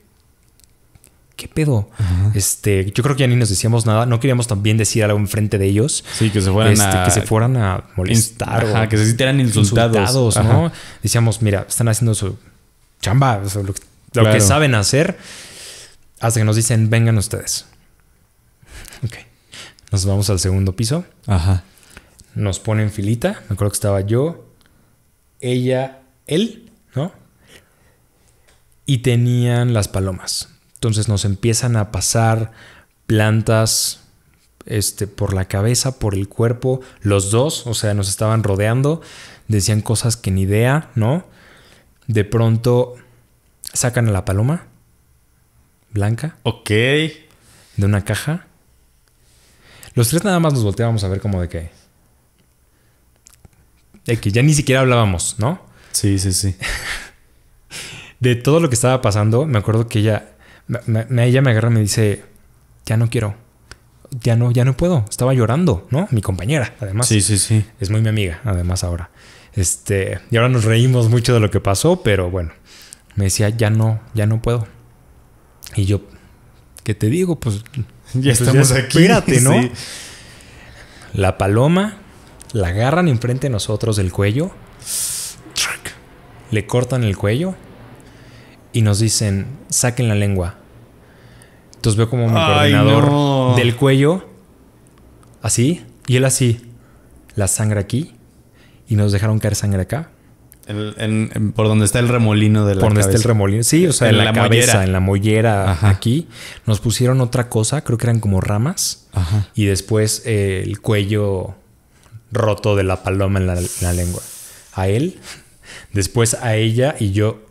¿qué pedo? Este, yo creo que ya ni nos decíamos nada, no queríamos también decir algo enfrente de ellos. Sí, que se fueran, este, a, molestar. que se sintieran insultados. ¿no? Decíamos, mira, están haciendo su chamba, lo, que saben hacer, hasta que nos dicen, vengan ustedes. Ok. Nos vamos al segundo piso. Ajá. Nos ponen filita. Me acuerdo que estaba yo, ella, él, ¿no? Y tenían las palomas. Entonces nos empiezan a pasar plantas este, por la cabeza, por el cuerpo, los dos, o sea, nos estaban rodeando, decían cosas que ni idea, ¿no? De pronto sacan a la paloma blanca. Ok. De una caja. Los tres nada más nos volteábamos a ver como de qué. De que ya ni siquiera hablábamos, ¿no? Sí, sí, sí. de todo lo que estaba pasando, me acuerdo que ella me, ella me agarra y me dice, ya no quiero, ya no, ya no puedo. Estaba llorando, ¿no? Mi compañera, además. Sí, sí, sí. Es muy mi amiga, además ahora. Este, y ahora nos reímos mucho de lo que pasó, pero bueno, me decía, ya no, ya no puedo. Y yo, ¿qué te digo? Pues, pues ya estamos aquí. Espérate, ¿no? La paloma la agarran enfrente de nosotros del cuello, le cortan el cuello y nos dicen, saquen la lengua. Entonces veo como mi coordinador del cuello, así, y él así, la sangre aquí, y nos dejaron caer sangre acá. por donde está el remolino de la Por donde está el remolino. Sí, o sea, en, la, cabeza, en la mollera aquí. Nos pusieron otra cosa, creo que eran como ramas. Y después eh, el cuello roto de la paloma en la lengua. A él, después a ella y yo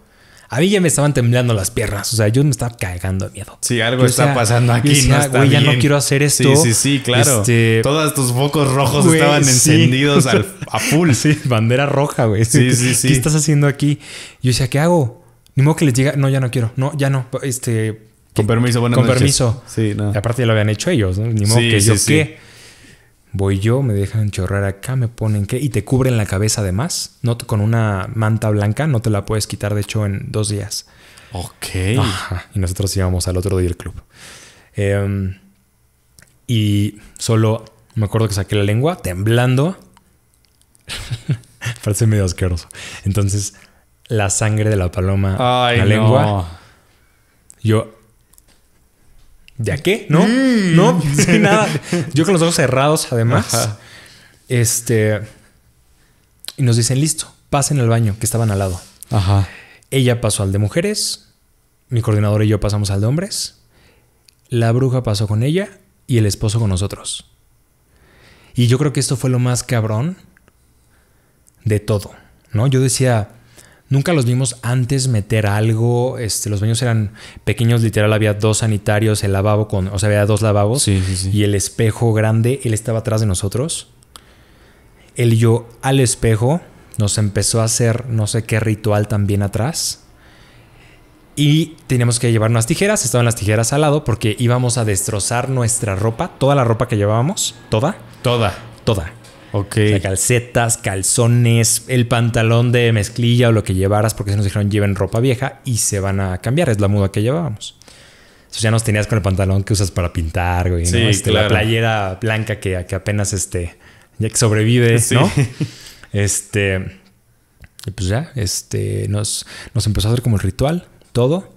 a mí ya me estaban temblando las piernas. O sea, yo me estaba cagando de miedo. Sí, algo está pasando aquí. no ya no quiero hacer esto. Sí, sí, sí, claro. Este, Todos tus focos rojos estaban encendidos a full. Sí, bandera roja, güey. Sí, sí, sí. ¿Qué estás haciendo aquí? Yo decía, ¿qué hago? Ni modo que les diga, no, ya no quiero. No, ya no. Este. Con permiso, bueno, Con permiso. Sí, no. aparte ya lo habían hecho ellos, Ni modo que yo qué voy yo, me dejan chorrar acá, me ponen qué, y te cubren la cabeza además, no con una manta blanca, no te la puedes quitar, de hecho, en dos días. Ok. y nosotros íbamos al otro día del club. Em, y solo me acuerdo que saqué la lengua temblando. Parece medio asqueroso. Entonces, la sangre de la paloma, en la lengua. Yo ¿ya qué? ¿No? Mm. No, sin nada. Yo con los ojos cerrados, además. Este. Y nos dicen, listo, pasen al baño, que estaban al lado. Ajá. Ella pasó al de mujeres, mi coordinador y yo pasamos al de hombres, la bruja pasó con ella y el esposo con nosotros. Y yo creo que esto fue lo más cabrón de todo, ¿no? Yo decía, Nunca los vimos antes meter algo. Este, los baños eran pequeños, literal. Había dos sanitarios, el lavabo con. O sea, había dos lavabos. Y el espejo grande, él estaba atrás de nosotros. Él y yo al espejo. Nos empezó a hacer no sé qué ritual también atrás. Y teníamos que llevar unas tijeras. Estaban las tijeras al lado porque íbamos a destrozar nuestra ropa. Toda la ropa que llevábamos. Toda. Toda. Toda calcetas, calzones, el pantalón de mezclilla o lo que llevaras, porque se nos dijeron lleven ropa vieja y se van a cambiar. Es la muda que llevábamos. Entonces ya nos tenías con el pantalón que usas para pintar, güey. Este, la playera blanca que, apenas este, ya sobrevive, ¿no? Este. Pues ya, este, nos, nos empezó a hacer como el ritual, todo.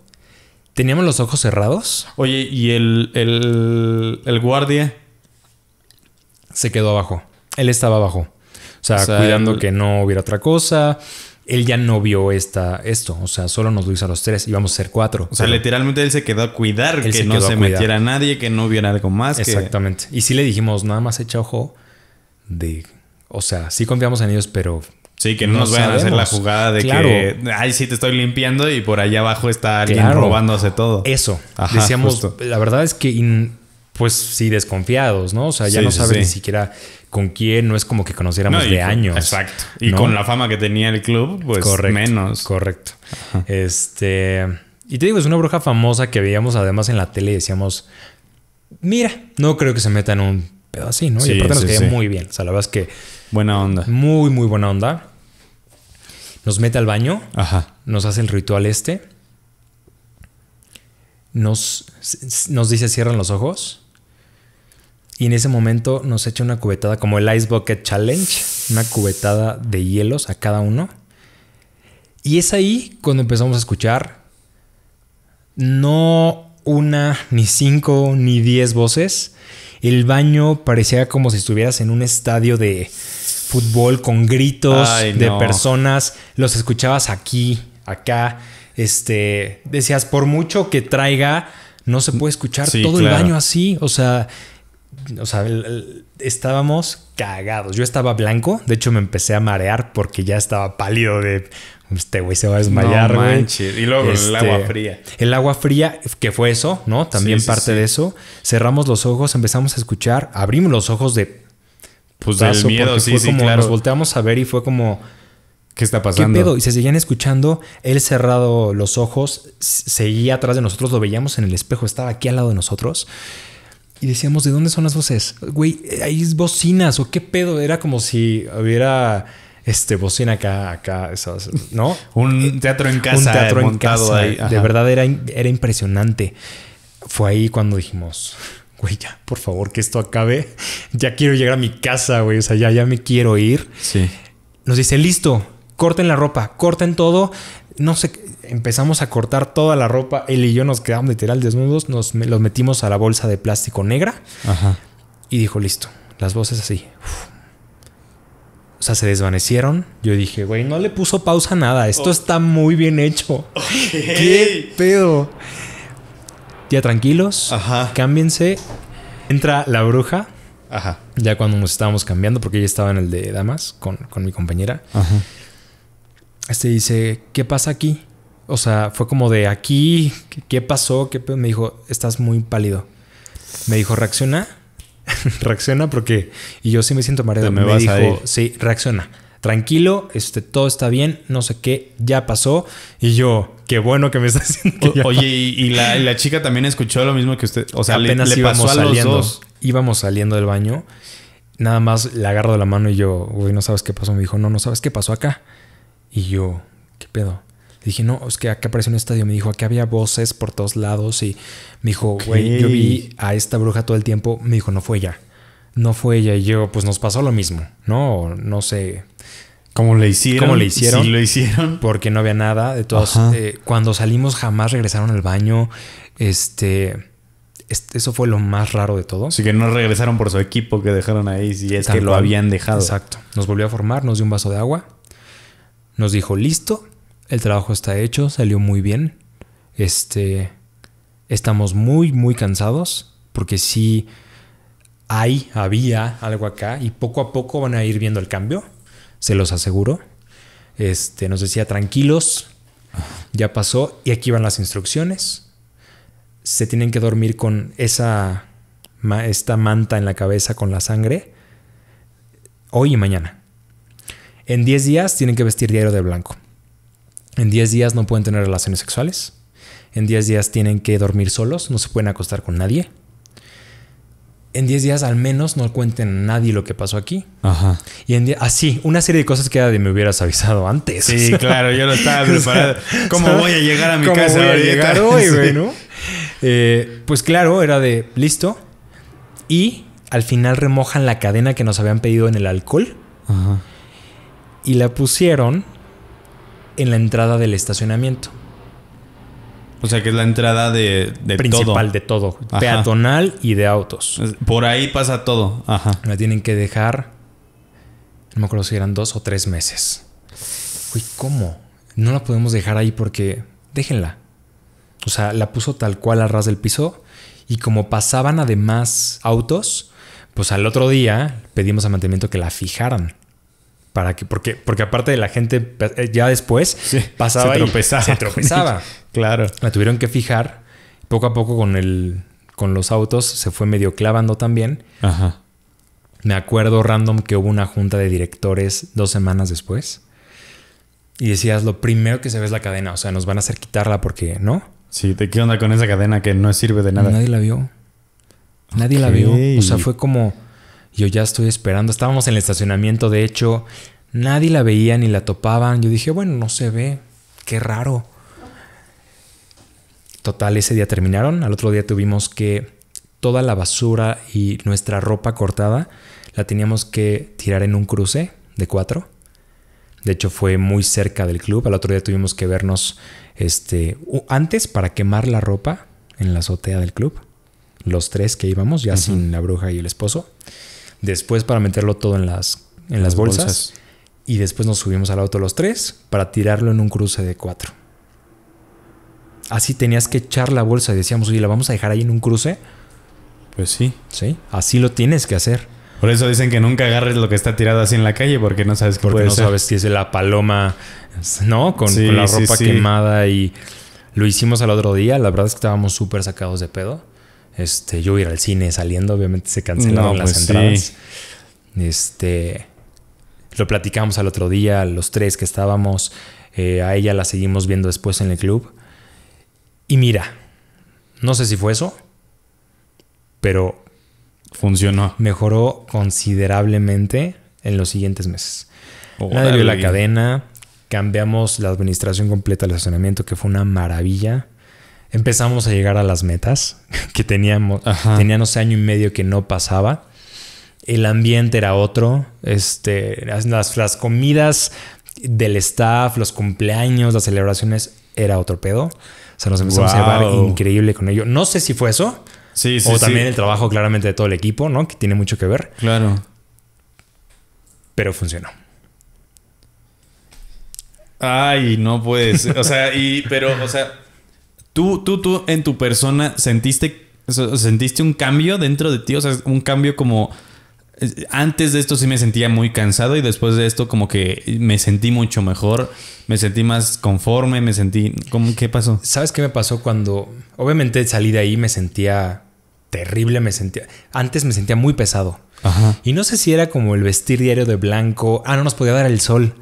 Teníamos los ojos cerrados. Oye, ¿y el, el guardia? Se quedó abajo. Él estaba abajo. O sea, cuidando que no hubiera otra cosa. Él ya no vio esta, esto. O sea, solo nos lo hizo a los tres. Íbamos a ser cuatro. O sea, literalmente él se quedó a cuidar que no se metiera nadie, que no hubiera algo más. Exactamente. Y sí le dijimos, nada más echa ojo de. O sea, sí confiamos en ellos, pero Sí, que no, nos vayan a hacer la jugada de que, ay, sí, te estoy limpiando y por allá abajo está alguien robándose todo. Eso. Decíamos, la verdad es que, pues sí, desconfiados, ¿no? O sea, ya no saben ni siquiera con quien no es como que conociéramos de años. Exacto. Y con la fama que tenía el club, pues menos. Correcto. Este. Y te digo, es una bruja famosa que veíamos además en la tele y decíamos: Mira, no creo que se meta en un pedo así, ¿no? y aparte sí, nos muy bien. O sea, la verdad es que. Buena onda. Muy, muy buena onda. Nos mete al baño. Ajá. Nos hace el ritual este. Nos, nos dice: cierran los ojos. Y en ese momento nos echa una cubetada como el Ice Bucket Challenge, una cubetada de hielos a cada uno. Y es ahí cuando empezamos a escuchar no una, ni cinco, ni diez voces. El baño parecía como si estuvieras en un estadio de fútbol con gritos de personas. Los escuchabas aquí, acá. Este, decías, por mucho que traiga, no se puede escuchar todo el baño así. O sea, o sea, estábamos cagados. Yo estaba blanco, de hecho me empecé a marear porque ya estaba pálido de este güey se va a desmayar. Y luego el este, agua fría. El agua fría, que fue eso, ¿no? También parte de eso. Cerramos los ojos, empezamos a escuchar, abrimos los ojos de. Pues del miedo, sí, claro. Nos volteamos a ver y fue como. ¿Qué está pasando? Y se seguían escuchando. Él cerrado los ojos, seguía atrás de nosotros, lo veíamos en el espejo, estaba aquí al lado de nosotros y decíamos, ¿de dónde son las voces? Güey, hay bocinas o qué pedo. Era como si hubiera este bocina acá, acá, ¿no? un teatro en casa. Un teatro en casa. Ahí. De verdad era, era impresionante. Fue ahí cuando dijimos, güey, ya, por favor, que esto acabe. Ya quiero llegar a mi casa, güey. O sea, ya, ya me quiero ir. Sí. Nos dice, listo, corten la ropa, corten todo. No sé, empezamos a cortar toda la ropa. Él y yo nos quedamos literal desnudos, nos los metimos a la bolsa de plástico negra. Ajá. Y dijo, listo, las voces así. O sea, se desvanecieron. Yo dije, güey, no le puso pausa nada. Esto está muy bien hecho. ¿Qué pedo? Ya tranquilos. Ajá. Cámbiense. Entra la bruja. Ajá. Ya cuando nos estábamos cambiando, porque ella estaba en el de damas con, con mi compañera. Ajá. Este dice, ¿qué pasa aquí? O sea, fue como de aquí, ¿qué pasó? ¿Qué me dijo, estás muy pálido. Me dijo, reacciona, reacciona porque... Y yo sí me siento mareado. Me, dijo, sí, reacciona. Tranquilo, este, todo está bien, no sé qué, ya pasó. Y yo, qué bueno que me estás haciendo. oye, y, la, chica también escuchó lo mismo que usted. O sea, apenas le, íbamos saliendo. Íbamos saliendo del baño. Nada más le agarro de la mano y yo, uy, no sabes qué pasó. Me dijo, no, no sabes qué pasó acá. Y yo, ¿qué pedo? dije, no, es que acá apareció un estadio. Me dijo, que había voces por todos lados. Y me dijo, güey, yo vi a esta bruja todo el tiempo. Me dijo, no fue ella. No fue ella. Y yo, pues nos pasó lo mismo, ¿no? No sé. ¿Cómo le hicieron? ¿Cómo le hicieron? Sí, lo hicieron. Porque no había nada. De todos, eh, cuando salimos jamás regresaron al baño. Este, Eso fue lo más raro de todo. Así que no regresaron por su equipo que dejaron ahí. Si es que lo habían dejado. Exacto. Nos volvió a formar, nos dio un vaso de agua. Nos dijo, listo, el trabajo está hecho, salió muy bien. Este, estamos muy, muy cansados porque sí hay, había algo acá y poco a poco van a ir viendo el cambio, se los aseguro. Este, nos decía, tranquilos, ya pasó y aquí van las instrucciones. Se tienen que dormir con esa, esta manta en la cabeza con la sangre hoy y mañana. En 10 días tienen que vestir diario de blanco. En 10 días no pueden tener relaciones sexuales. En 10 días tienen que dormir solos, no se pueden acostar con nadie. En 10 días al menos no cuenten a nadie lo que pasó aquí. Ajá. Y en así, una serie de cosas que de me hubieras avisado antes. Sí, claro, yo no estaba preparado. ¿Cómo voy a llegar a mi ¿Cómo casa voy a llegar hoy, eh, pues claro, era de listo. Y al final remojan la cadena que nos habían pedido en el alcohol. Ajá. Y la pusieron en la entrada del estacionamiento. O sea que es la entrada de, de principal de todo, peatonal y de autos. Por ahí pasa todo. Ajá. La tienen que dejar. No me acuerdo si eran dos o tres meses. Uy, ¿cómo? No la podemos dejar ahí porque déjenla. O sea, la puso tal cual a ras del piso y como pasaban además autos, pues al otro día pedimos a mantenimiento que la fijaran. Para que, porque, porque aparte de la gente eh, ya después pasaba se tropezaba. tropezaba. claro. La tuvieron que fijar. Poco a poco con el. con los autos se fue medio clavando también. Ajá. Me acuerdo random que hubo una junta de directores dos semanas después. Y decías, lo primero que se ve es la cadena. O sea, nos van a hacer quitarla porque, ¿no? Sí, te quiero andar con esa cadena que no sirve de nada? Nadie la vio. Nadie la vio. O sea, fue como yo ya estoy esperando. Estábamos en el estacionamiento, de hecho, nadie la veía ni la topaban. Yo dije, bueno, no se ve. Qué raro. Total, ese día terminaron. Al otro día tuvimos que toda la basura y nuestra ropa cortada la teníamos que tirar en un cruce de cuatro. De hecho, fue muy cerca del club. Al otro día tuvimos que vernos este, antes para quemar la ropa en la azotea del club. Los tres que íbamos, ya sin la bruja y el esposo después para meterlo todo en las, en, las bolsas, y después nos subimos al auto los tres para tirarlo en un cruce de cuatro. Así tenías que echar la bolsa y decíamos, oye, ¿la vamos a dejar ahí en un cruce? Pues sí. Sí, así lo tienes que hacer. Por eso dicen que nunca agarres lo que está tirado así en la calle porque no sabes qué Porque no sabes si es la paloma, ¿no? Con, la ropa quemada y lo hicimos al otro día. La verdad es que estábamos súper sacados de pedo. Este, yo ir al cine saliendo, obviamente se cancelaron las pues entradas. Este, lo platicamos al otro día, los tres que estábamos. Eh, a ella la seguimos viendo después en el club. Y mira, no sé si fue eso, pero funcionó. Mejoró considerablemente en los siguientes meses. la cadena, cambiamos la administración completa del estacionamiento, que fue una maravilla empezamos a llegar a las metas que teníamos. Teníamos año y medio que no pasaba. El ambiente era otro. Este, las, las comidas del staff, los cumpleaños, las celebraciones, era otro pedo. O sea, nos empezamos a llevar increíble con ello. No sé si fue eso. Sí, O también el trabajo claramente de todo el equipo, ¿no? Que tiene mucho que ver. Claro. Pero funcionó. Ay, no puedes. O sea, y, pero, o sea, ¿Tú, tú, en tu persona sentiste, sentiste un cambio dentro de ti? O sea, un cambio como... Eh, antes de esto sí me sentía muy cansado y después de esto como que me sentí mucho mejor, me sentí más conforme, me sentí... ¿cómo, ¿Qué pasó? ¿Sabes qué me pasó cuando... Obviamente salí de ahí, me sentía terrible, me sentía... Antes me sentía muy pesado. Ajá. Y no sé si era como el vestir diario de blanco. Ah, no nos podía dar el sol.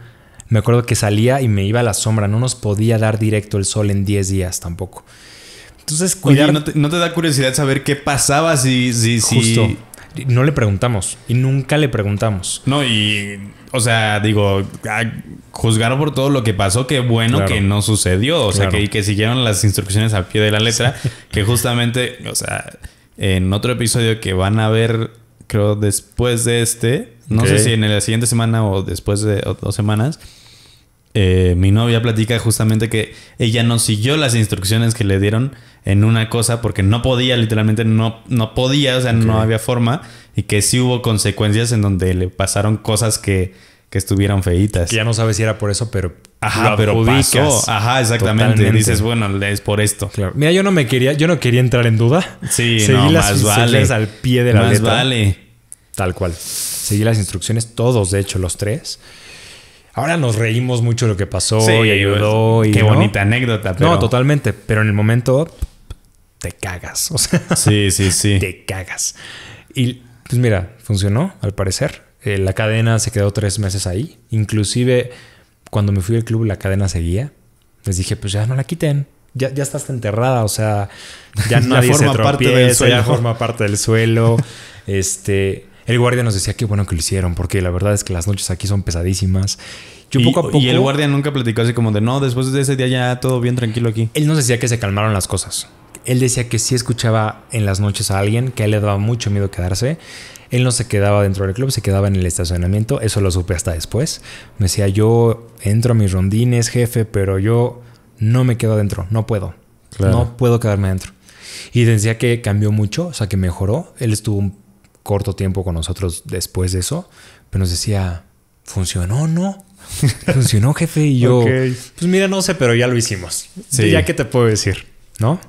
Me acuerdo que salía y me iba a la sombra, no nos podía dar directo el sol en 10 días tampoco. Entonces, cuidar... ¿no, te, da curiosidad saber qué pasaba si... si, si... Justo. No le preguntamos y nunca le preguntamos. No, y, o sea, digo, juzgar por todo lo que pasó, qué bueno que no sucedió, o sea, que, siguieron las instrucciones al pie de la letra, que justamente, o sea, en otro episodio que van a ver, creo, después de este, no sé si en la siguiente semana o después de dos semanas, eh, mi novia platica justamente que ella no siguió las instrucciones que le dieron en una cosa porque no podía, literalmente no, no podía, o sea, no había forma y que sí hubo consecuencias en donde le pasaron cosas que, que estuvieran feitas. ya no sabes si era por eso, pero... Ajá, pero Ajá, exactamente. Dices, bueno, es por esto. Claro. Mira, yo no me quería, yo no quería entrar en duda. Sí, no, más vale. al pie de la más vale. Tal cual. Seguí las instrucciones, todos, de hecho, los tres. Ahora nos reímos mucho lo que pasó y ayudó. Pues, y, qué bonita anécdota. Pero... No, totalmente. Pero en el momento te cagas. O sea, sí, sí, sí. Te cagas. Y pues mira, funcionó al parecer. Eh, la cadena se quedó tres meses ahí. Inclusive cuando me fui al club la cadena seguía. Les dije, pues ya no la quiten. Ya, ya estás enterrada, o sea, ya, no forma parte del suelo. Ya forma parte del suelo. este, el guardia nos decía qué bueno que lo hicieron, porque la verdad es que las noches aquí son pesadísimas. Yo y, poco Y el guardia nunca platicó así como de no, después de ese día ya todo bien tranquilo aquí. Él nos decía que se calmaron las cosas. Él decía que si escuchaba en las noches a alguien, que a él le daba mucho miedo quedarse. Él no se quedaba dentro del club, se quedaba en el estacionamiento. Eso lo supe hasta después. Me decía, yo entro a mis rondines, jefe, pero yo no me quedo adentro, no puedo. No puedo quedarme adentro. Y decía que cambió mucho, o sea, que mejoró. Él estuvo un corto tiempo con nosotros después de eso, pero nos decía, ¿funcionó no? ¿Funcionó, jefe? Y yo, pues mira, no sé, pero ya lo hicimos. Ya qué te puedo decir, ¿no?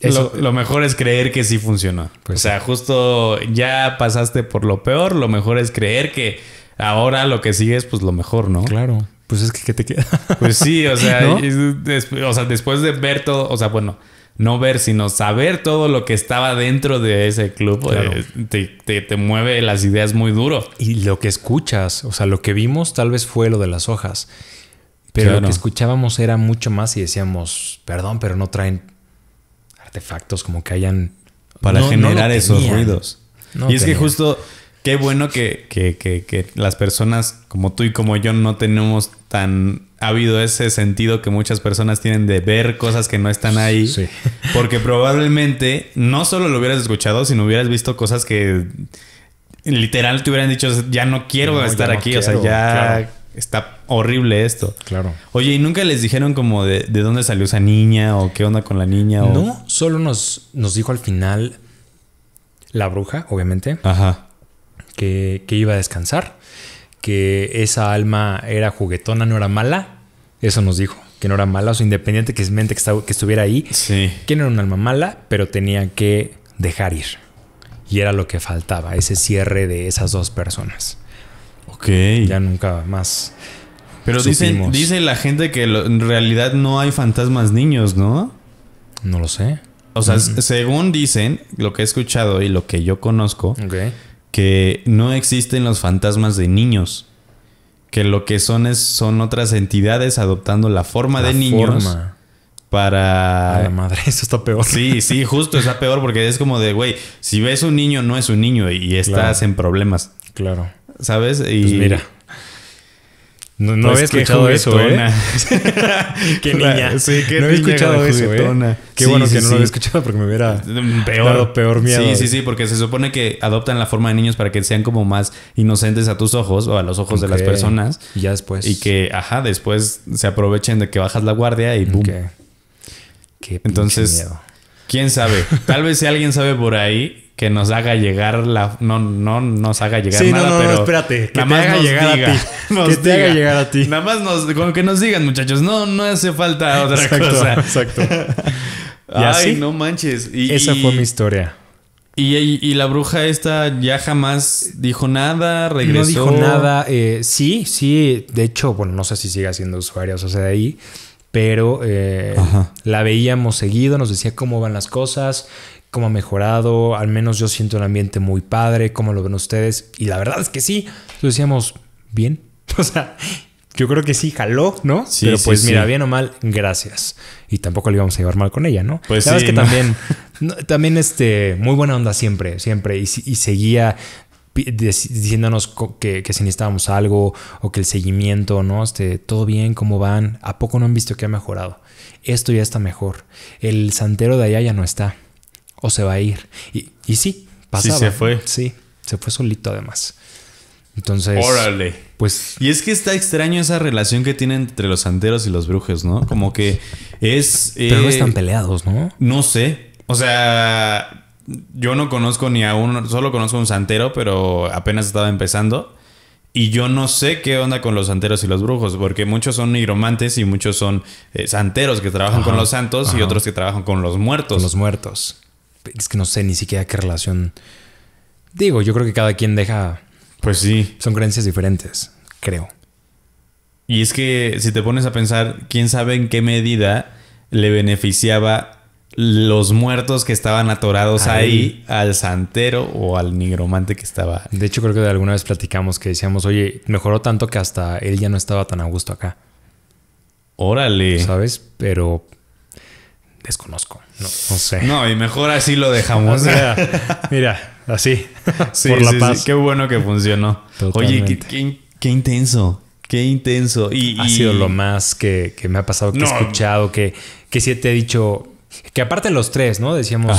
lo, mejor es creer que sí funcionó. Pues o sea, justo ya pasaste por lo peor, lo mejor es creer que ahora lo que sigue es pues lo mejor, ¿no? Claro. Pues es que ¿qué te queda? Pues sí, o sea después de ver todo, o sea, bueno, no ver, sino saber todo lo que estaba dentro de ese club, eh, te, mueve las ideas muy duro. Y lo que escuchas, o sea, lo que vimos tal vez fue lo de las hojas, pero lo que escuchábamos era mucho más y decíamos, perdón, pero no traen artefactos como que hayan... Para generar esos ruidos. y es que justo qué bueno que, las personas como tú y como yo no tenemos tan habido ese sentido que muchas personas tienen de ver cosas que no están ahí. Sí. Porque probablemente no solo lo hubieras escuchado, sino hubieras visto cosas que literal te hubieran dicho, ya no quiero estar aquí, o sea, ya está horrible esto. Claro. Oye, ¿y nunca les dijeron como de, dónde salió esa niña o qué onda con la niña? No, solo nos, nos dijo al final la bruja, obviamente. Ajá que, iba a descansar, que esa alma era juguetona, no era mala. Eso nos dijo, que no era mala, o sea, independiente que, que, estuviera ahí, que no era un alma mala, pero tenía que dejar ir. Y era lo que faltaba, ese cierre de esas dos personas. Ok. Ya nunca más. Pero dicen, dice la gente que en realidad no hay fantasmas niños, ¿no? No lo sé. O sea, mm. según dicen, lo que he escuchado y lo que yo conozco, que no existen los fantasmas de niños, que lo que son es son otras entidades adoptando la forma de niños para la madre, eso está peor. Sí, sí, justo está peor porque es como de, güey, si ves un niño no es un niño y estás en problemas. Claro. ¿Sabes? Pues y pues mira, no, no pues había escuchado eso, ¿eh? qué niña. no había escuchado eso, ¿eh? Qué bueno que no lo había escuchado porque me hubiera peor, dado peor miedo. Sí, sí, sí, porque se supone que adoptan la forma de niños para que sean como más inocentes a tus ojos o a los ojos de las personas. Y ya después. Y que, ajá, después se aprovechen de que bajas la guardia y boom. Qué Qué Entonces, quién sabe. Tal vez si alguien sabe por ahí que nos haga llegar la no no nos haga llegar sí, nada, no, no, pero espérate, que nada haga llegar a ti, que te haga llegar a ti. Nada más nos con que nos digan, muchachos, no no hace falta otra cosa. Exacto. ¿Y Ay, no manches. Esa fue mi historia. Y, la bruja esta ya jamás dijo nada, regresó. No dijo nada. Eh, sí, sí. De hecho, bueno, no sé si sigue siendo usuario o sea, de ahí pero eh, la veíamos seguido, nos decía cómo van las cosas, cómo ha mejorado, al menos yo siento un ambiente muy padre, cómo lo ven ustedes, y la verdad es que sí, lo decíamos, bien, o sea, yo creo que sí, jaló, ¿no? Sí, Pero pues mira, bien o mal, gracias. Y tampoco le íbamos a llevar mal con ella, ¿no? Pues que también, también este, muy buena onda siempre, siempre. Y, y seguía diciéndonos que, que, si necesitábamos algo o que el seguimiento, ¿no? Este, todo bien, cómo van, ¿a poco no han visto que ha mejorado? Esto ya está mejor. El santero de allá ya no está o se va a ir. Y, sí, pasaba. Sí, se fue. Sí, se fue solito además. Entonces. Órale. Pues. Y es que está extraño esa relación que tienen entre los santeros y los brujos, ¿no? Como que es. Pero no eh, están peleados, ¿no? No sé. O sea, yo no conozco ni a uno, solo conozco a un santero, pero apenas estaba empezando. Y yo no sé qué onda con los santeros y los brujos, porque muchos son nigromantes y muchos son eh, santeros que trabajan con los santos y otros que trabajan con los muertos. Con los muertos es que no sé ni siquiera qué relación. Digo, yo creo que cada quien deja. Pues sí. Son creencias diferentes, creo. Y es que si te pones a pensar, quién sabe en qué medida le beneficiaba los muertos que estaban atorados ahí. al santero o al nigromante que estaba. De hecho, creo que de alguna vez platicamos que decíamos, oye, mejoró tanto que hasta él ya no estaba tan a gusto acá. Órale. ¿Sabes? Pero desconozco. No, sé. No, y mejor así lo dejamos. mira, así. por la paz. Qué bueno que funcionó. Oye, qué, qué, intenso. Qué intenso. Y, ha sido lo más que, me ha pasado, que he escuchado, que, que sí te he dicho. Que aparte los tres, ¿no? Decíamos,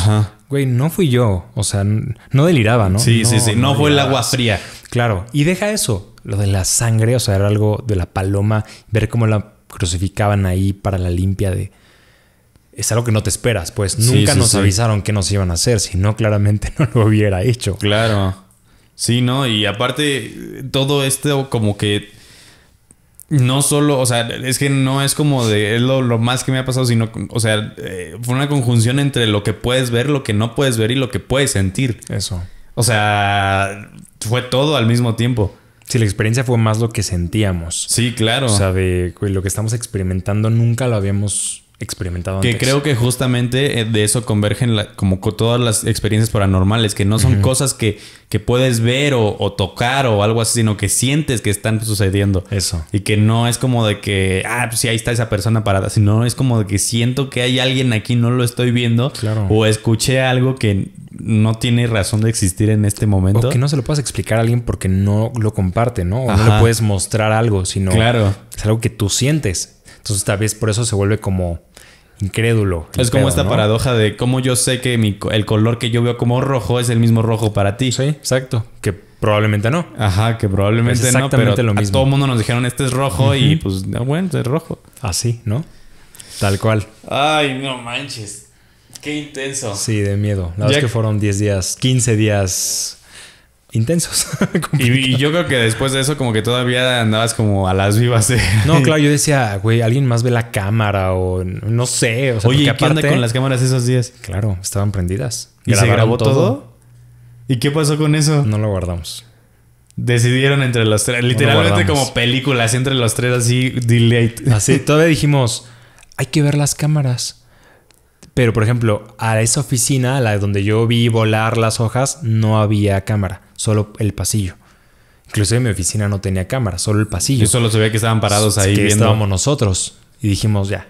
güey, no fui yo. O sea, no deliraba, ¿no? Sí, sí, sí. No, fue el agua fría. Claro. Y deja eso. Lo de la sangre, o sea, era algo de la paloma, ver cómo la crucificaban ahí para la limpia de, es algo que no te esperas, pues nunca nos avisaron que nos iban a hacer, si no claramente no lo hubiera hecho. Claro. Sí, no, y aparte todo esto como que no solo, o sea, es que no es como de es lo, más que me ha pasado, sino, o sea, eh, fue una conjunción entre lo que puedes ver, lo que no puedes ver y lo que puedes sentir. Eso. O sea, fue todo al mismo tiempo. si la experiencia fue más lo que sentíamos. Sí, claro. O sea, de lo que estamos experimentando nunca lo habíamos experimentado que creo que justamente eh, de eso convergen como todas las experiencias paranormales, que no son cosas que, puedes ver o, tocar o algo así, sino que sientes que están sucediendo. Eso. Y que no es como de que, ah, pues sí, ahí está esa persona parada, sino es como de que siento que hay alguien aquí, no lo estoy viendo. Claro. O escuché algo que no tiene razón de existir en este momento. O que no se lo puedes explicar a alguien porque no lo comparte, ¿no? O no le puedes mostrar algo, sino claro. es algo que tú sientes entonces tal vez por eso se vuelve como incrédulo. Es como esta paradoja de cómo yo sé que el color que yo veo como rojo es el mismo rojo para ti. Sí, exacto. Que probablemente no. Ajá, que probablemente exactamente no, lo mismo. todo el mundo nos dijeron este es rojo y pues ah, bueno, es rojo. Así, ¿no? Tal cual. Ay, no manches. Qué intenso. Sí, de miedo. La verdad es que fueron 10 días, 15 días intensos. y, yo creo que después de eso como que todavía andabas como a las vivas. ¿eh? No, claro, yo decía, güey, alguien más ve la cámara o no sé. Oye, con las cámaras esos días? Claro, estaban prendidas. ¿Y se grabó todo? ¿Y qué pasó con eso? No lo guardamos. Decidieron entre los tres, literalmente como películas entre los tres así, delay Así, todavía dijimos, hay que ver las cámaras. Pero, por ejemplo, a esa oficina, a la donde yo vi volar las hojas, no había cámara, solo el pasillo. Inclusive mi oficina no tenía cámara, solo el pasillo. Yo solo sabía que estaban parados ahí. estábamos nosotros. Y dijimos, ya.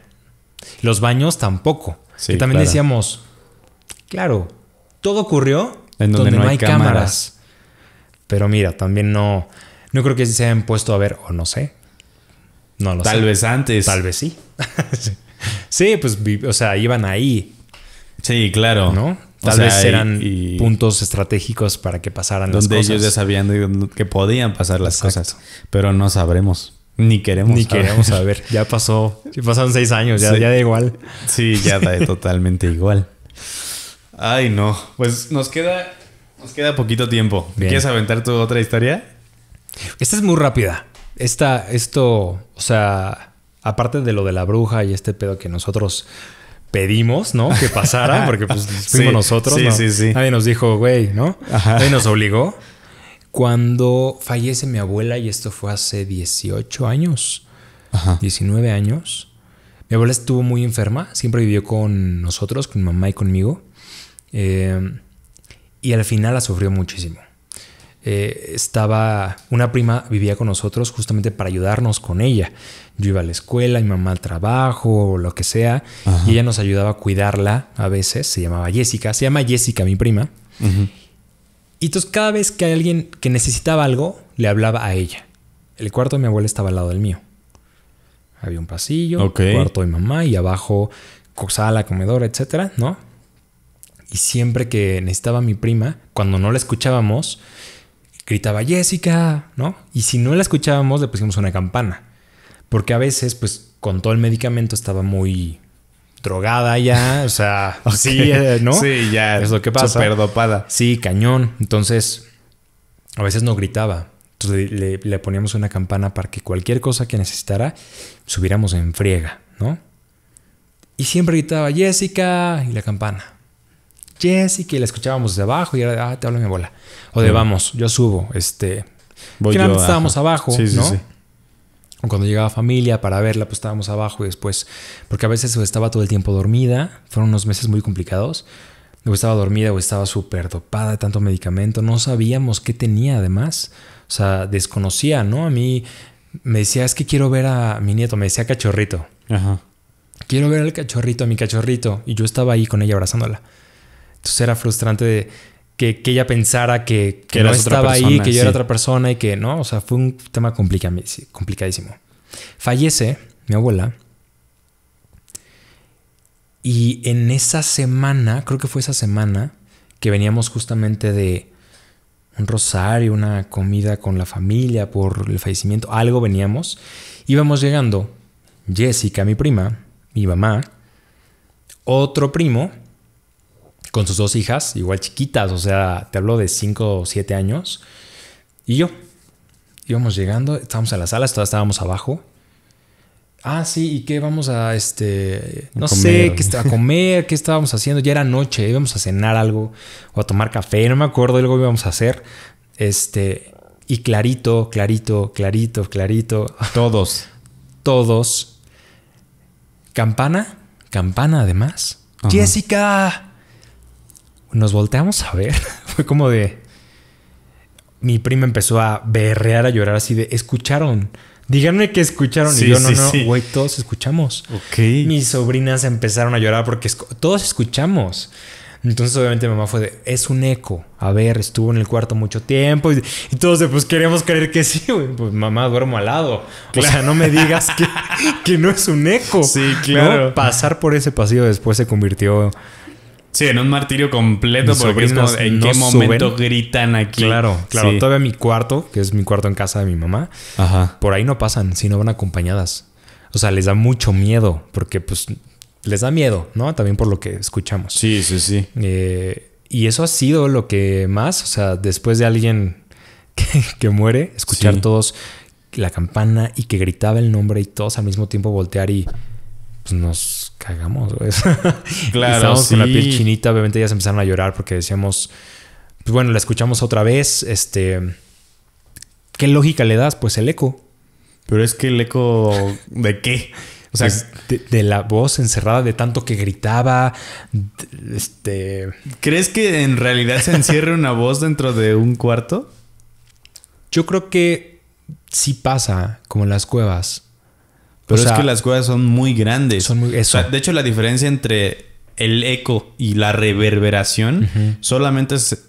Los baños tampoco. también decíamos, claro, todo ocurrió en donde, no, hay cámaras. Pero mira, también no. No creo que se hayan puesto a ver, o no sé. No lo Tal vez antes. Tal vez sí. Sí, pues, o sea, iban ahí. Sí, claro. ¿No? Tal vez eran puntos estratégicos para que pasaran las cosas. Donde ellos ya sabían que podían pasar las cosas. Pero no sabremos. Ni queremos Ni saber. queremos saber. Ya pasó. Pasaron seis años. Ya, da igual. Sí, ya da totalmente igual. Ay, no. Pues nos queda, nos queda poquito tiempo. ¿Quieres aventar tu otra historia? Esta es muy rápida. Esta, esto, o sea, aparte de lo de la bruja y este pedo que nosotros pedimos, ¿no? Que pasara, porque pues fuimos nosotros, sí, sí, sí, Nadie nos dijo, güey, ¿no? Nadie nos obligó. Cuando fallece mi abuela, y esto fue hace 18 años, 19 años, mi abuela estuvo muy enferma, siempre vivió con nosotros, con mamá y conmigo, eh, y al final la sufrió muchísimo. Eh, estaba, una prima vivía con nosotros justamente para ayudarnos con ella. Yo iba a la escuela, mi mamá al trabajo, lo que sea, y ella nos ayudaba a cuidarla a veces, se llamaba Jessica, se llama Jessica mi prima. Y entonces cada vez que alguien que necesitaba algo, le hablaba a ella. El cuarto de mi abuela estaba al lado del mío. Había un pasillo, el cuarto de mamá y abajo la comedor etcétera, ¿no? Y siempre que necesitaba mi prima, cuando no la escuchábamos, gritaba Jessica, ¿no? Y si no la escuchábamos, le pusimos una campana. Porque a veces, pues, con todo el medicamento estaba muy drogada ya, o sea, sí, eh, ¿no? Sí, ya. Es lo que pasa. Perdopada. Sí, cañón. Entonces, a veces no gritaba. Entonces le, poníamos una campana para que cualquier cosa que necesitara subiéramos en friega, ¿no? Y siempre gritaba Jessica y la campana. Jessy, que la escuchábamos desde abajo y de ah, te hablo mi bola. O de vamos, yo subo, este. Voy estábamos abajo, Cuando llegaba familia para verla, pues estábamos abajo y después, porque a veces estaba todo el tiempo dormida, fueron unos meses muy complicados, o estaba dormida o estaba súper dopada de tanto medicamento, no sabíamos qué tenía además, o sea, desconocía, ¿no? A mí me decía, es que quiero ver a mi nieto, me decía cachorrito. Ajá. Quiero ver al cachorrito, a mi cachorrito, y yo estaba ahí con ella abrazándola. Entonces era frustrante que, ella pensara que, no estaba ahí, que yo era otra persona y que no. O sea, fue un tema complicadísimo. Fallece mi abuela. Y en esa semana, creo que fue esa semana, que veníamos justamente de un rosario, una comida con la familia por el fallecimiento, algo veníamos, íbamos llegando, Jessica, mi prima, mi mamá, otro primo con sus dos hijas, igual chiquitas, o sea, te hablo de 5 o 7 años. Y yo, íbamos llegando, estábamos a la sala, estábamos abajo. Ah, sí, ¿y qué vamos a, este, no sé, qué a comer, qué estábamos haciendo? Ya era noche, íbamos a cenar algo o a tomar café, no me acuerdo algo íbamos a hacer. Este, y clarito, clarito, clarito, clarito. Todos. todos. Campana, campana además. Jessica, nos volteamos a ver. Fue como de... Mi prima empezó a berrear, a llorar así de... Escucharon. Díganme que escucharon. y yo, no, no, güey, todos escuchamos. Ok. Mis sobrinas empezaron a llorar porque todos escuchamos. Entonces, obviamente, mamá fue de, es un eco. A ver, estuvo en el cuarto mucho tiempo. Y, todos de, pues queremos creer que sí, güey. Pues mamá, duermo al lado. O sea, no me digas que, no es un eco. Sí, claro. Pasar por ese pasillo después se convirtió Sí, en un martirio completo porque es ¿en qué momento gritan aquí? Claro, claro. Todavía mi cuarto, que es mi cuarto en casa de mi mamá, por ahí no pasan, si no van acompañadas. O sea, les da mucho miedo porque pues les da miedo, ¿no? También por lo que escuchamos. Sí, sí, sí. Eh, y eso ha sido lo que más, o sea, después de alguien que, muere, escuchar todos la campana y que gritaba el nombre y todos al mismo tiempo voltear y pues nos cagamos, güey. Claro. Estábamos con la piel chinita, obviamente ellas empezaron a llorar porque decíamos, pues bueno, la escuchamos otra vez, este... ¿Qué lógica le das? Pues el eco. Pero es que el eco de qué? O sea, de, la voz encerrada, de tanto que gritaba, este... ¿Crees que en realidad se encierre una voz dentro de un cuarto? Yo creo que sí pasa, como en las cuevas. Pero es que las cuevas son muy grandes. de hecho, la diferencia entre el eco y la reverberación solamente es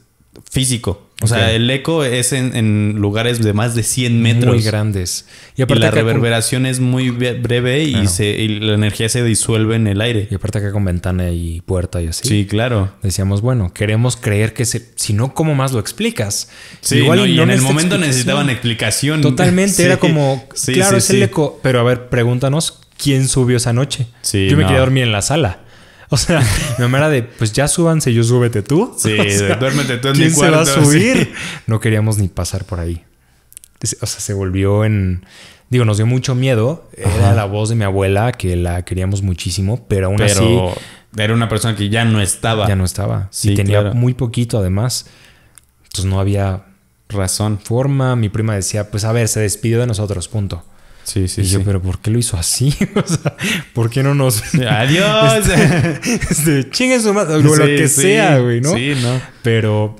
físico. O sea, el eco es en, lugares de más de 100 metros. Muy grandes. Y, aparte la reverberación es muy breve y, la energía se disuelve en el aire. Y aparte acá con ventana y puerta y así. Sí, claro. Decíamos, bueno, queremos creer que se... Si no, ¿cómo más lo explicas? Sí, Igual y, en el momento necesitaban explicación. Totalmente, era como, claro, es el eco. Pero a ver, pregúntanos, ¿quién subió esa noche? Yo me quedé dormir en la sala. O sea, mi mamá era de, pues ya súbanse, yo súbete tú. Sí, duérmete tú en ¿quién mi cuarto. se va a subir? No queríamos ni pasar por ahí. O sea, se volvió en... Digo, nos dio mucho miedo. Era la voz de mi abuela, que la queríamos muchísimo, pero aún así... Era una persona que ya no estaba. Ya no estaba. Sí, tenía muy poquito además. Entonces no había razón. Forma, mi prima decía, pues a ver, se despidió de nosotros, punto. Sí, sí, y yo, pero ¿por qué lo hizo así? o sea, ¿por qué no nos. ¡Adiós! este, este su madre. lo que sea, güey, ¿no? Sí, no. Pero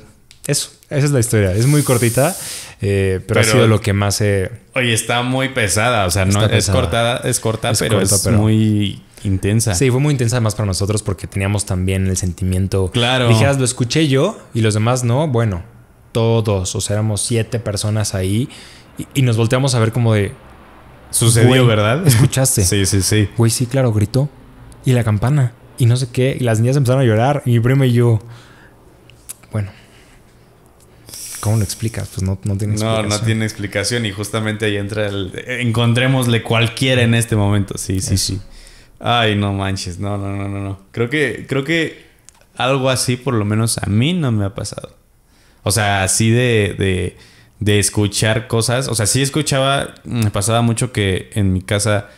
eso, esa es la historia. Es muy cortita, eh, pero, ha sido lo que más Oye, está muy pesada. O sea, no es cortada, es corta, pero es muy intensa. Sí, fue muy intensa además para nosotros porque teníamos también el sentimiento. Claro. Dijeras, ah, lo escuché yo y los demás no. Bueno, todos. O sea, éramos siete personas ahí y nos volteamos a ver como de Sucedió, ¿verdad? Escuchaste. sí, sí, sí. Güey, sí, claro, gritó. Y la campana. Y no sé qué. Y las niñas empezaron a llorar. Y mi primo y yo. Bueno. ¿Cómo lo explicas? Pues no, no tiene explicación. No, no tiene explicación. Y justamente ahí entra el. Encontrémosle cualquiera en este momento. Sí, sí, sí. Ay, no manches. No, no, no, no, no. Creo que, creo que algo así, por lo menos a mí, no me ha pasado. O sea, así de de escuchar cosas. O sea, sí escuchaba, me pasaba mucho que en mi casa,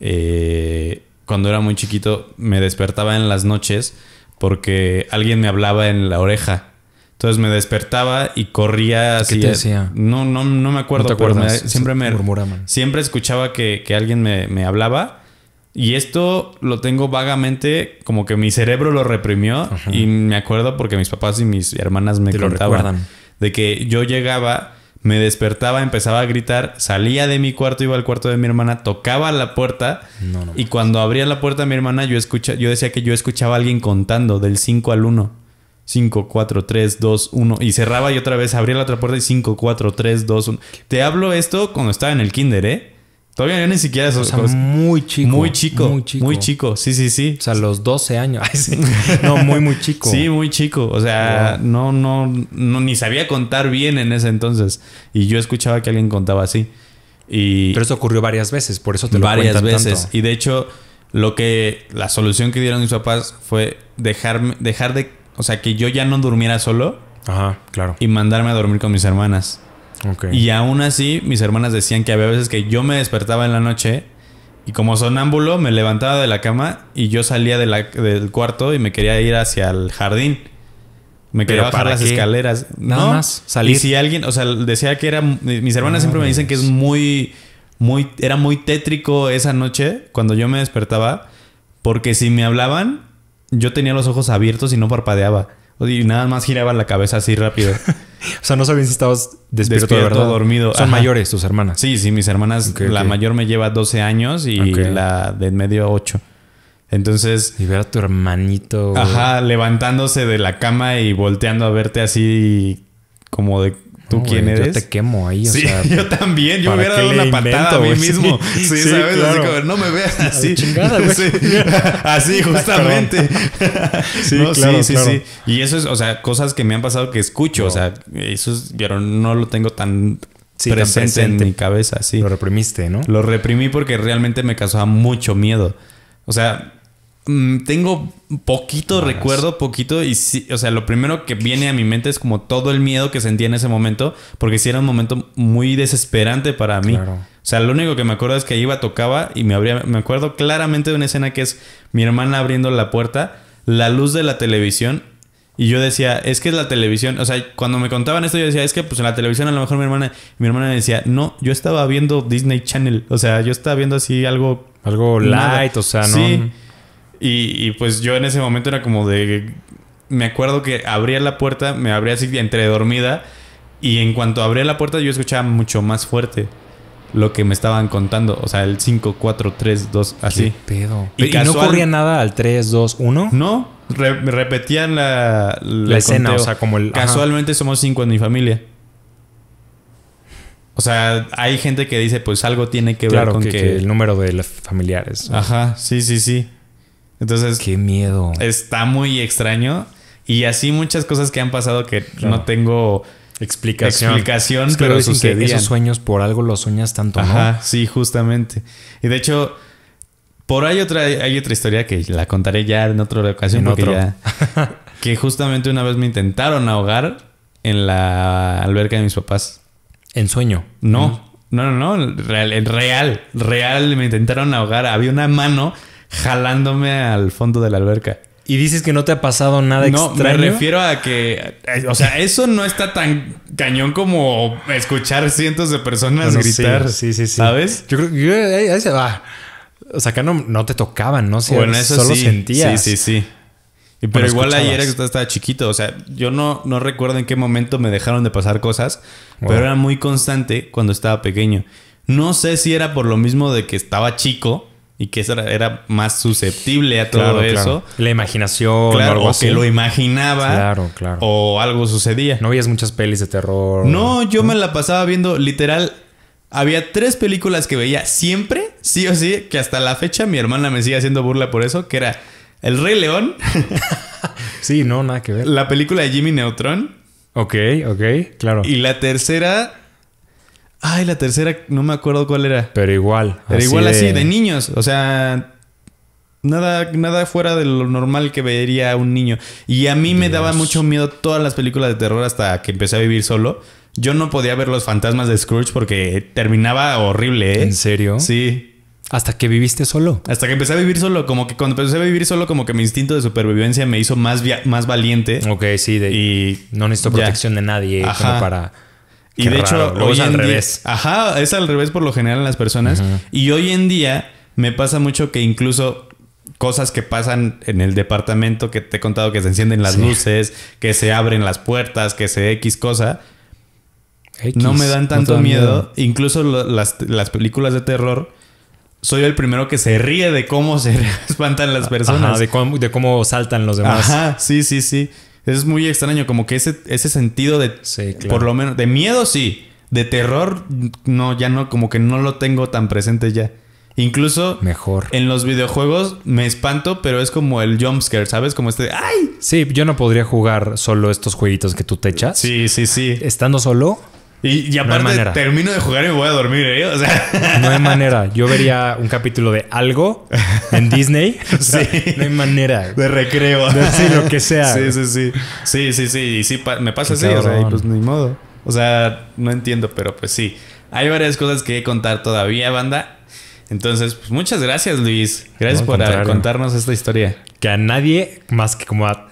eh, cuando era muy chiquito, me despertaba en las noches porque alguien me hablaba en la oreja. Entonces me despertaba y corría así. decía? No, no, no me acuerdo, siempre me Siempre escuchaba que, alguien me, hablaba. Y esto lo tengo vagamente, como que mi cerebro lo reprimió. Y me acuerdo porque mis papás y mis hermanas me contaban de que yo llegaba me despertaba, empezaba a gritar, salía de mi cuarto, iba al cuarto de mi hermana, tocaba la puerta y cuando abría la puerta mi hermana yo, yo decía que yo escuchaba a alguien contando del 5 al 1. 5, 4, 3, 2, 1. Y cerraba y otra vez abría la otra puerta y 5, 4, 3, 2, 1. Te hablo esto cuando estaba en el kinder, ¿eh? Todavía ni siquiera eso. O sea, muy chico. Muy chico. Muy chico. Sí, sí, sí. O sea, los 12 años. no, muy, muy chico. Sí, muy chico. O sea, no, no, no, ni sabía contar bien en ese entonces. Y yo escuchaba que alguien contaba así. Y Pero eso ocurrió varias veces, por eso te lo Varias veces. Y de hecho, lo que. La solución que dieron mis papás fue dejarme, dejar de. O sea, que yo ya no durmiera solo. Ajá, claro. Y mandarme a dormir con mis hermanas. Y aún así, mis hermanas decían que había veces que yo me despertaba en la noche y como sonámbulo me levantaba de la cama y yo salía de la, del cuarto y me quería ir hacia el jardín. Me quería bajar las escaleras. Nada más salir. Y si alguien, o sea, decía que era. Mis hermanas ah, siempre me dicen que es muy. Muy, era muy tétrico esa noche cuando yo me despertaba, porque si me hablaban, yo tenía los ojos abiertos y no parpadeaba. Y nada más giraba la cabeza así rápido. o sea, no sabían si estabas despierto, o dormido. Son mayores tus hermanas. Sí, sí, mis hermanas. la mayor me lleva 12 años y la de en medio 8. Entonces. Y ver a tu hermanito. Ajá, levantándose de la cama y volteando a verte así como de ¿Tú quién eres? Yo te quemo ahí. O sí, sea, yo también. Yo hubiera dado una patada a mí mismo. Sí, ¿sabes? Así como, no me veas así. así, justamente. sí, claro, sí, claro. sí, Y eso es, o sea, cosas que me han pasado que escucho. O sea, eso es, pero no lo tengo tan presente, en mi cabeza, sí. Lo reprimiste, ¿no? Lo reprimí porque realmente me causaba mucho miedo. O sea, Mm, tengo poquito recuerdo, poquito, y sí, o sea, lo primero que viene a mi mente es como todo el miedo que sentía en ese momento, porque sí era un momento muy desesperante para mí. O sea, lo único que me acuerdo es que iba, tocaba y me abría, me acuerdo claramente de una escena que es mi hermana abriendo la puerta, la luz de la televisión y yo decía, es que es la televisión. O sea, cuando me contaban esto, yo decía, es que pues en la televisión a lo mejor mi hermana, mi hermana me decía, no, yo estaba viendo Disney Channel. O sea, yo estaba viendo así algo. Algo light, o sea, no. Y, pues yo en ese momento era como de... Me acuerdo que abría la puerta, me abría así entre dormida. Y en cuanto abría la puerta yo escuchaba mucho más fuerte lo que me estaban contando. O sea, el 5, 4, 3, 2, así. ¿Qué pedo? ¿Y, no corría nada al 3, 2, 1? No, repetían la, la, escena, o sea, como el... Casualmente somos 5 en mi familia. O sea, hay gente que dice, pues algo tiene que ver con que, el número de los familiares. Ajá, sí, sí, sí. Entonces. Qué miedo. Está muy extraño. Y así muchas cosas que han pasado que no tengo explicación. Explicación, pero esos sueños por algo los sueñas tanto, Ajá, Sí, justamente. Y de hecho, por ahí otra, hay otra historia que la contaré ya en otra ocasión. que justamente una vez me intentaron ahogar en la alberca de mis papás. ¿En sueño? No, mm. no, no, no. Real, real, real me intentaron ahogar. Había una mano jalándome al fondo de la alberca. Y dices que no te ha pasado nada no, extraño. No, me refiero a que. Eh, o sea, eso no está tan cañón como escuchar cientos de personas gritar. Sí, sí, sí. ¿Sabes? Yo creo que. Eh, ahí se va. O sea, acá no, te tocaban, ¿no? bueno, eso solo sentías. Sí, sí, sí. Pero igual que ayer estaba chiquito. O sea, yo no, no recuerdo en qué momento me dejaron de pasar cosas, pero era muy constante cuando estaba pequeño. No sé si era por lo mismo de que estaba chico y que era más susceptible a todo eso. La imaginación, o, que lo imaginaba, claro, claro. o algo sucedía. No veías muchas pelis de terror. No, yo me la pasaba viendo literal. Había tres películas que veía siempre, sí o sí, que hasta la fecha mi hermana me sigue haciendo burla por eso, que era El Rey León. sí, no, nada que ver. La película de Jimmy Neutron. Ok, ok, claro. Y la tercera Ay, la tercera, no me acuerdo cuál era. Pero igual. Pero igual así, de niños. O sea, nada, nada fuera de lo normal que vería un niño. Y a mí me daba mucho miedo todas las películas de terror hasta que empecé a vivir solo. Yo no podía ver los fantasmas de Scrooge porque terminaba horrible, ¿eh? ¿En serio? Sí. Hasta que viviste solo. Hasta que empecé a vivir solo. Como que cuando empecé a vivir solo, como que mi instinto de supervivencia me hizo más, más valiente. Ok, sí. y no necesito protección de nadie. Como para y de hecho, es al revés. ajá, es al revés por lo general en las personas. Y hoy en día me pasa mucho que incluso cosas que pasan en el departamento que te he contado que se encienden las luces, que se abren las puertas, que se X cosa. no me dan tanto miedo. Incluso las, películas de terror, soy el primero que se ríe de cómo se espantan las ah, personas. de, cómo, de cómo saltan los demás. Ajá, sí, sí, sí. Es muy extraño, como que ese, ese sentido de, por lo menos, de miedo sí, de terror, no, ya no, como que no lo tengo tan presente ya. Incluso mejor. En los videojuegos me espanto, pero es como el jumpscare, ¿sabes? Como este, ¡ay! Sí, yo no podría jugar solo estos jueguitos que tú te echas. Sí, sí, sí. Estando solo, y, y aparte, termino de jugar y me voy a dormir, ¿eh? No hay manera. Yo vería un capítulo de algo en Disney. sí. No hay manera. De recreo. De, sí, lo que sea. Sí, sí, sí. Sí, sí, sí. Y sí, me pasa así. O sea, pues ni modo. O sea, no entiendo, pero pues sí. Hay varias cosas que contar todavía, banda. Entonces, pues muchas gracias, Luis. Gracias por ah, contarnos esta historia. Que a nadie, más que como a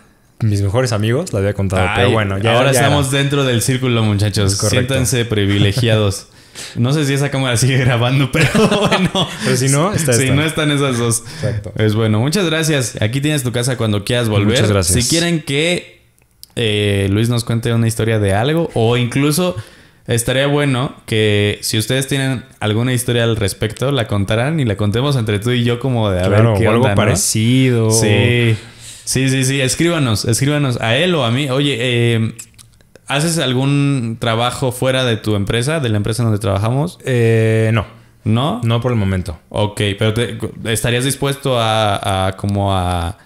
mis mejores amigos, la había contado, pero bueno, ya ahora estamos dentro del círculo, muchachos. Siéntanse privilegiados. No sé si esa cámara sigue grabando, pero bueno. pero si no, está Si no están esas dos. Exacto. Es bueno, muchas gracias. Aquí tienes tu casa cuando quieras volver. Muchas gracias. Si quieren que eh, Luis nos cuente una historia de algo o incluso estaría bueno que si ustedes tienen alguna historia al respecto, la contarán... y la contemos entre tú y yo como de a algo parecido. Sí. Sí, sí, sí, escríbanos, escríbanos a él o a mí. Oye, eh, ¿haces algún trabajo fuera de tu empresa, de la empresa donde trabajamos? Eh, no. ¿No? No por el momento. Ok, pero ¿estarías dispuesto a, como a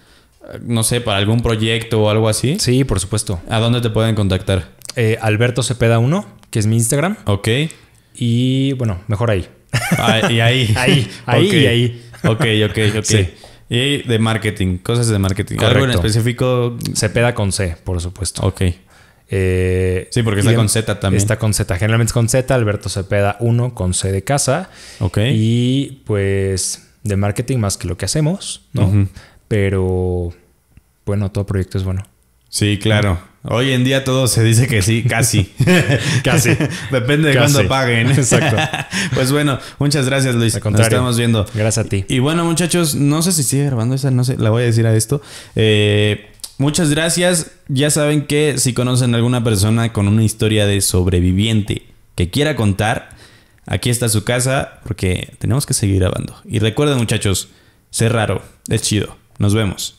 no sé, para algún proyecto o algo así. Sí, por supuesto. ¿A dónde te pueden contactar? Eh, Alberto Cepeda 1, que es mi Instagram. Ok. Y bueno, mejor ahí. Ah, y ahí. ahí, ahí y ahí. Ok, ok, ok. Sí. Y de marketing, cosas de marketing. Correcto. Algo en específico. Cepeda con C, por supuesto. Ok. Eh, sí, porque está con Z también. Está con Z. Generalmente es con Z, Alberto Cepeda uno con C de casa. Ok. Y pues de marketing más que lo que hacemos, ¿no? Pero bueno, todo proyecto es bueno. Sí, claro. Hoy en día todo se dice que sí, casi. casi. Depende de cuándo paguen. Exacto. pues bueno, muchas gracias, Luis. estamos viendo. Gracias a ti. Y bueno, muchachos, no sé si sigue grabando esa, no sé, la voy a decir a esto. Eh, muchas gracias. Ya saben que si conocen a alguna persona con una historia de sobreviviente que quiera contar, aquí está su casa porque tenemos que seguir grabando. Y recuerden, muchachos, ser raro, es chido. Nos vemos.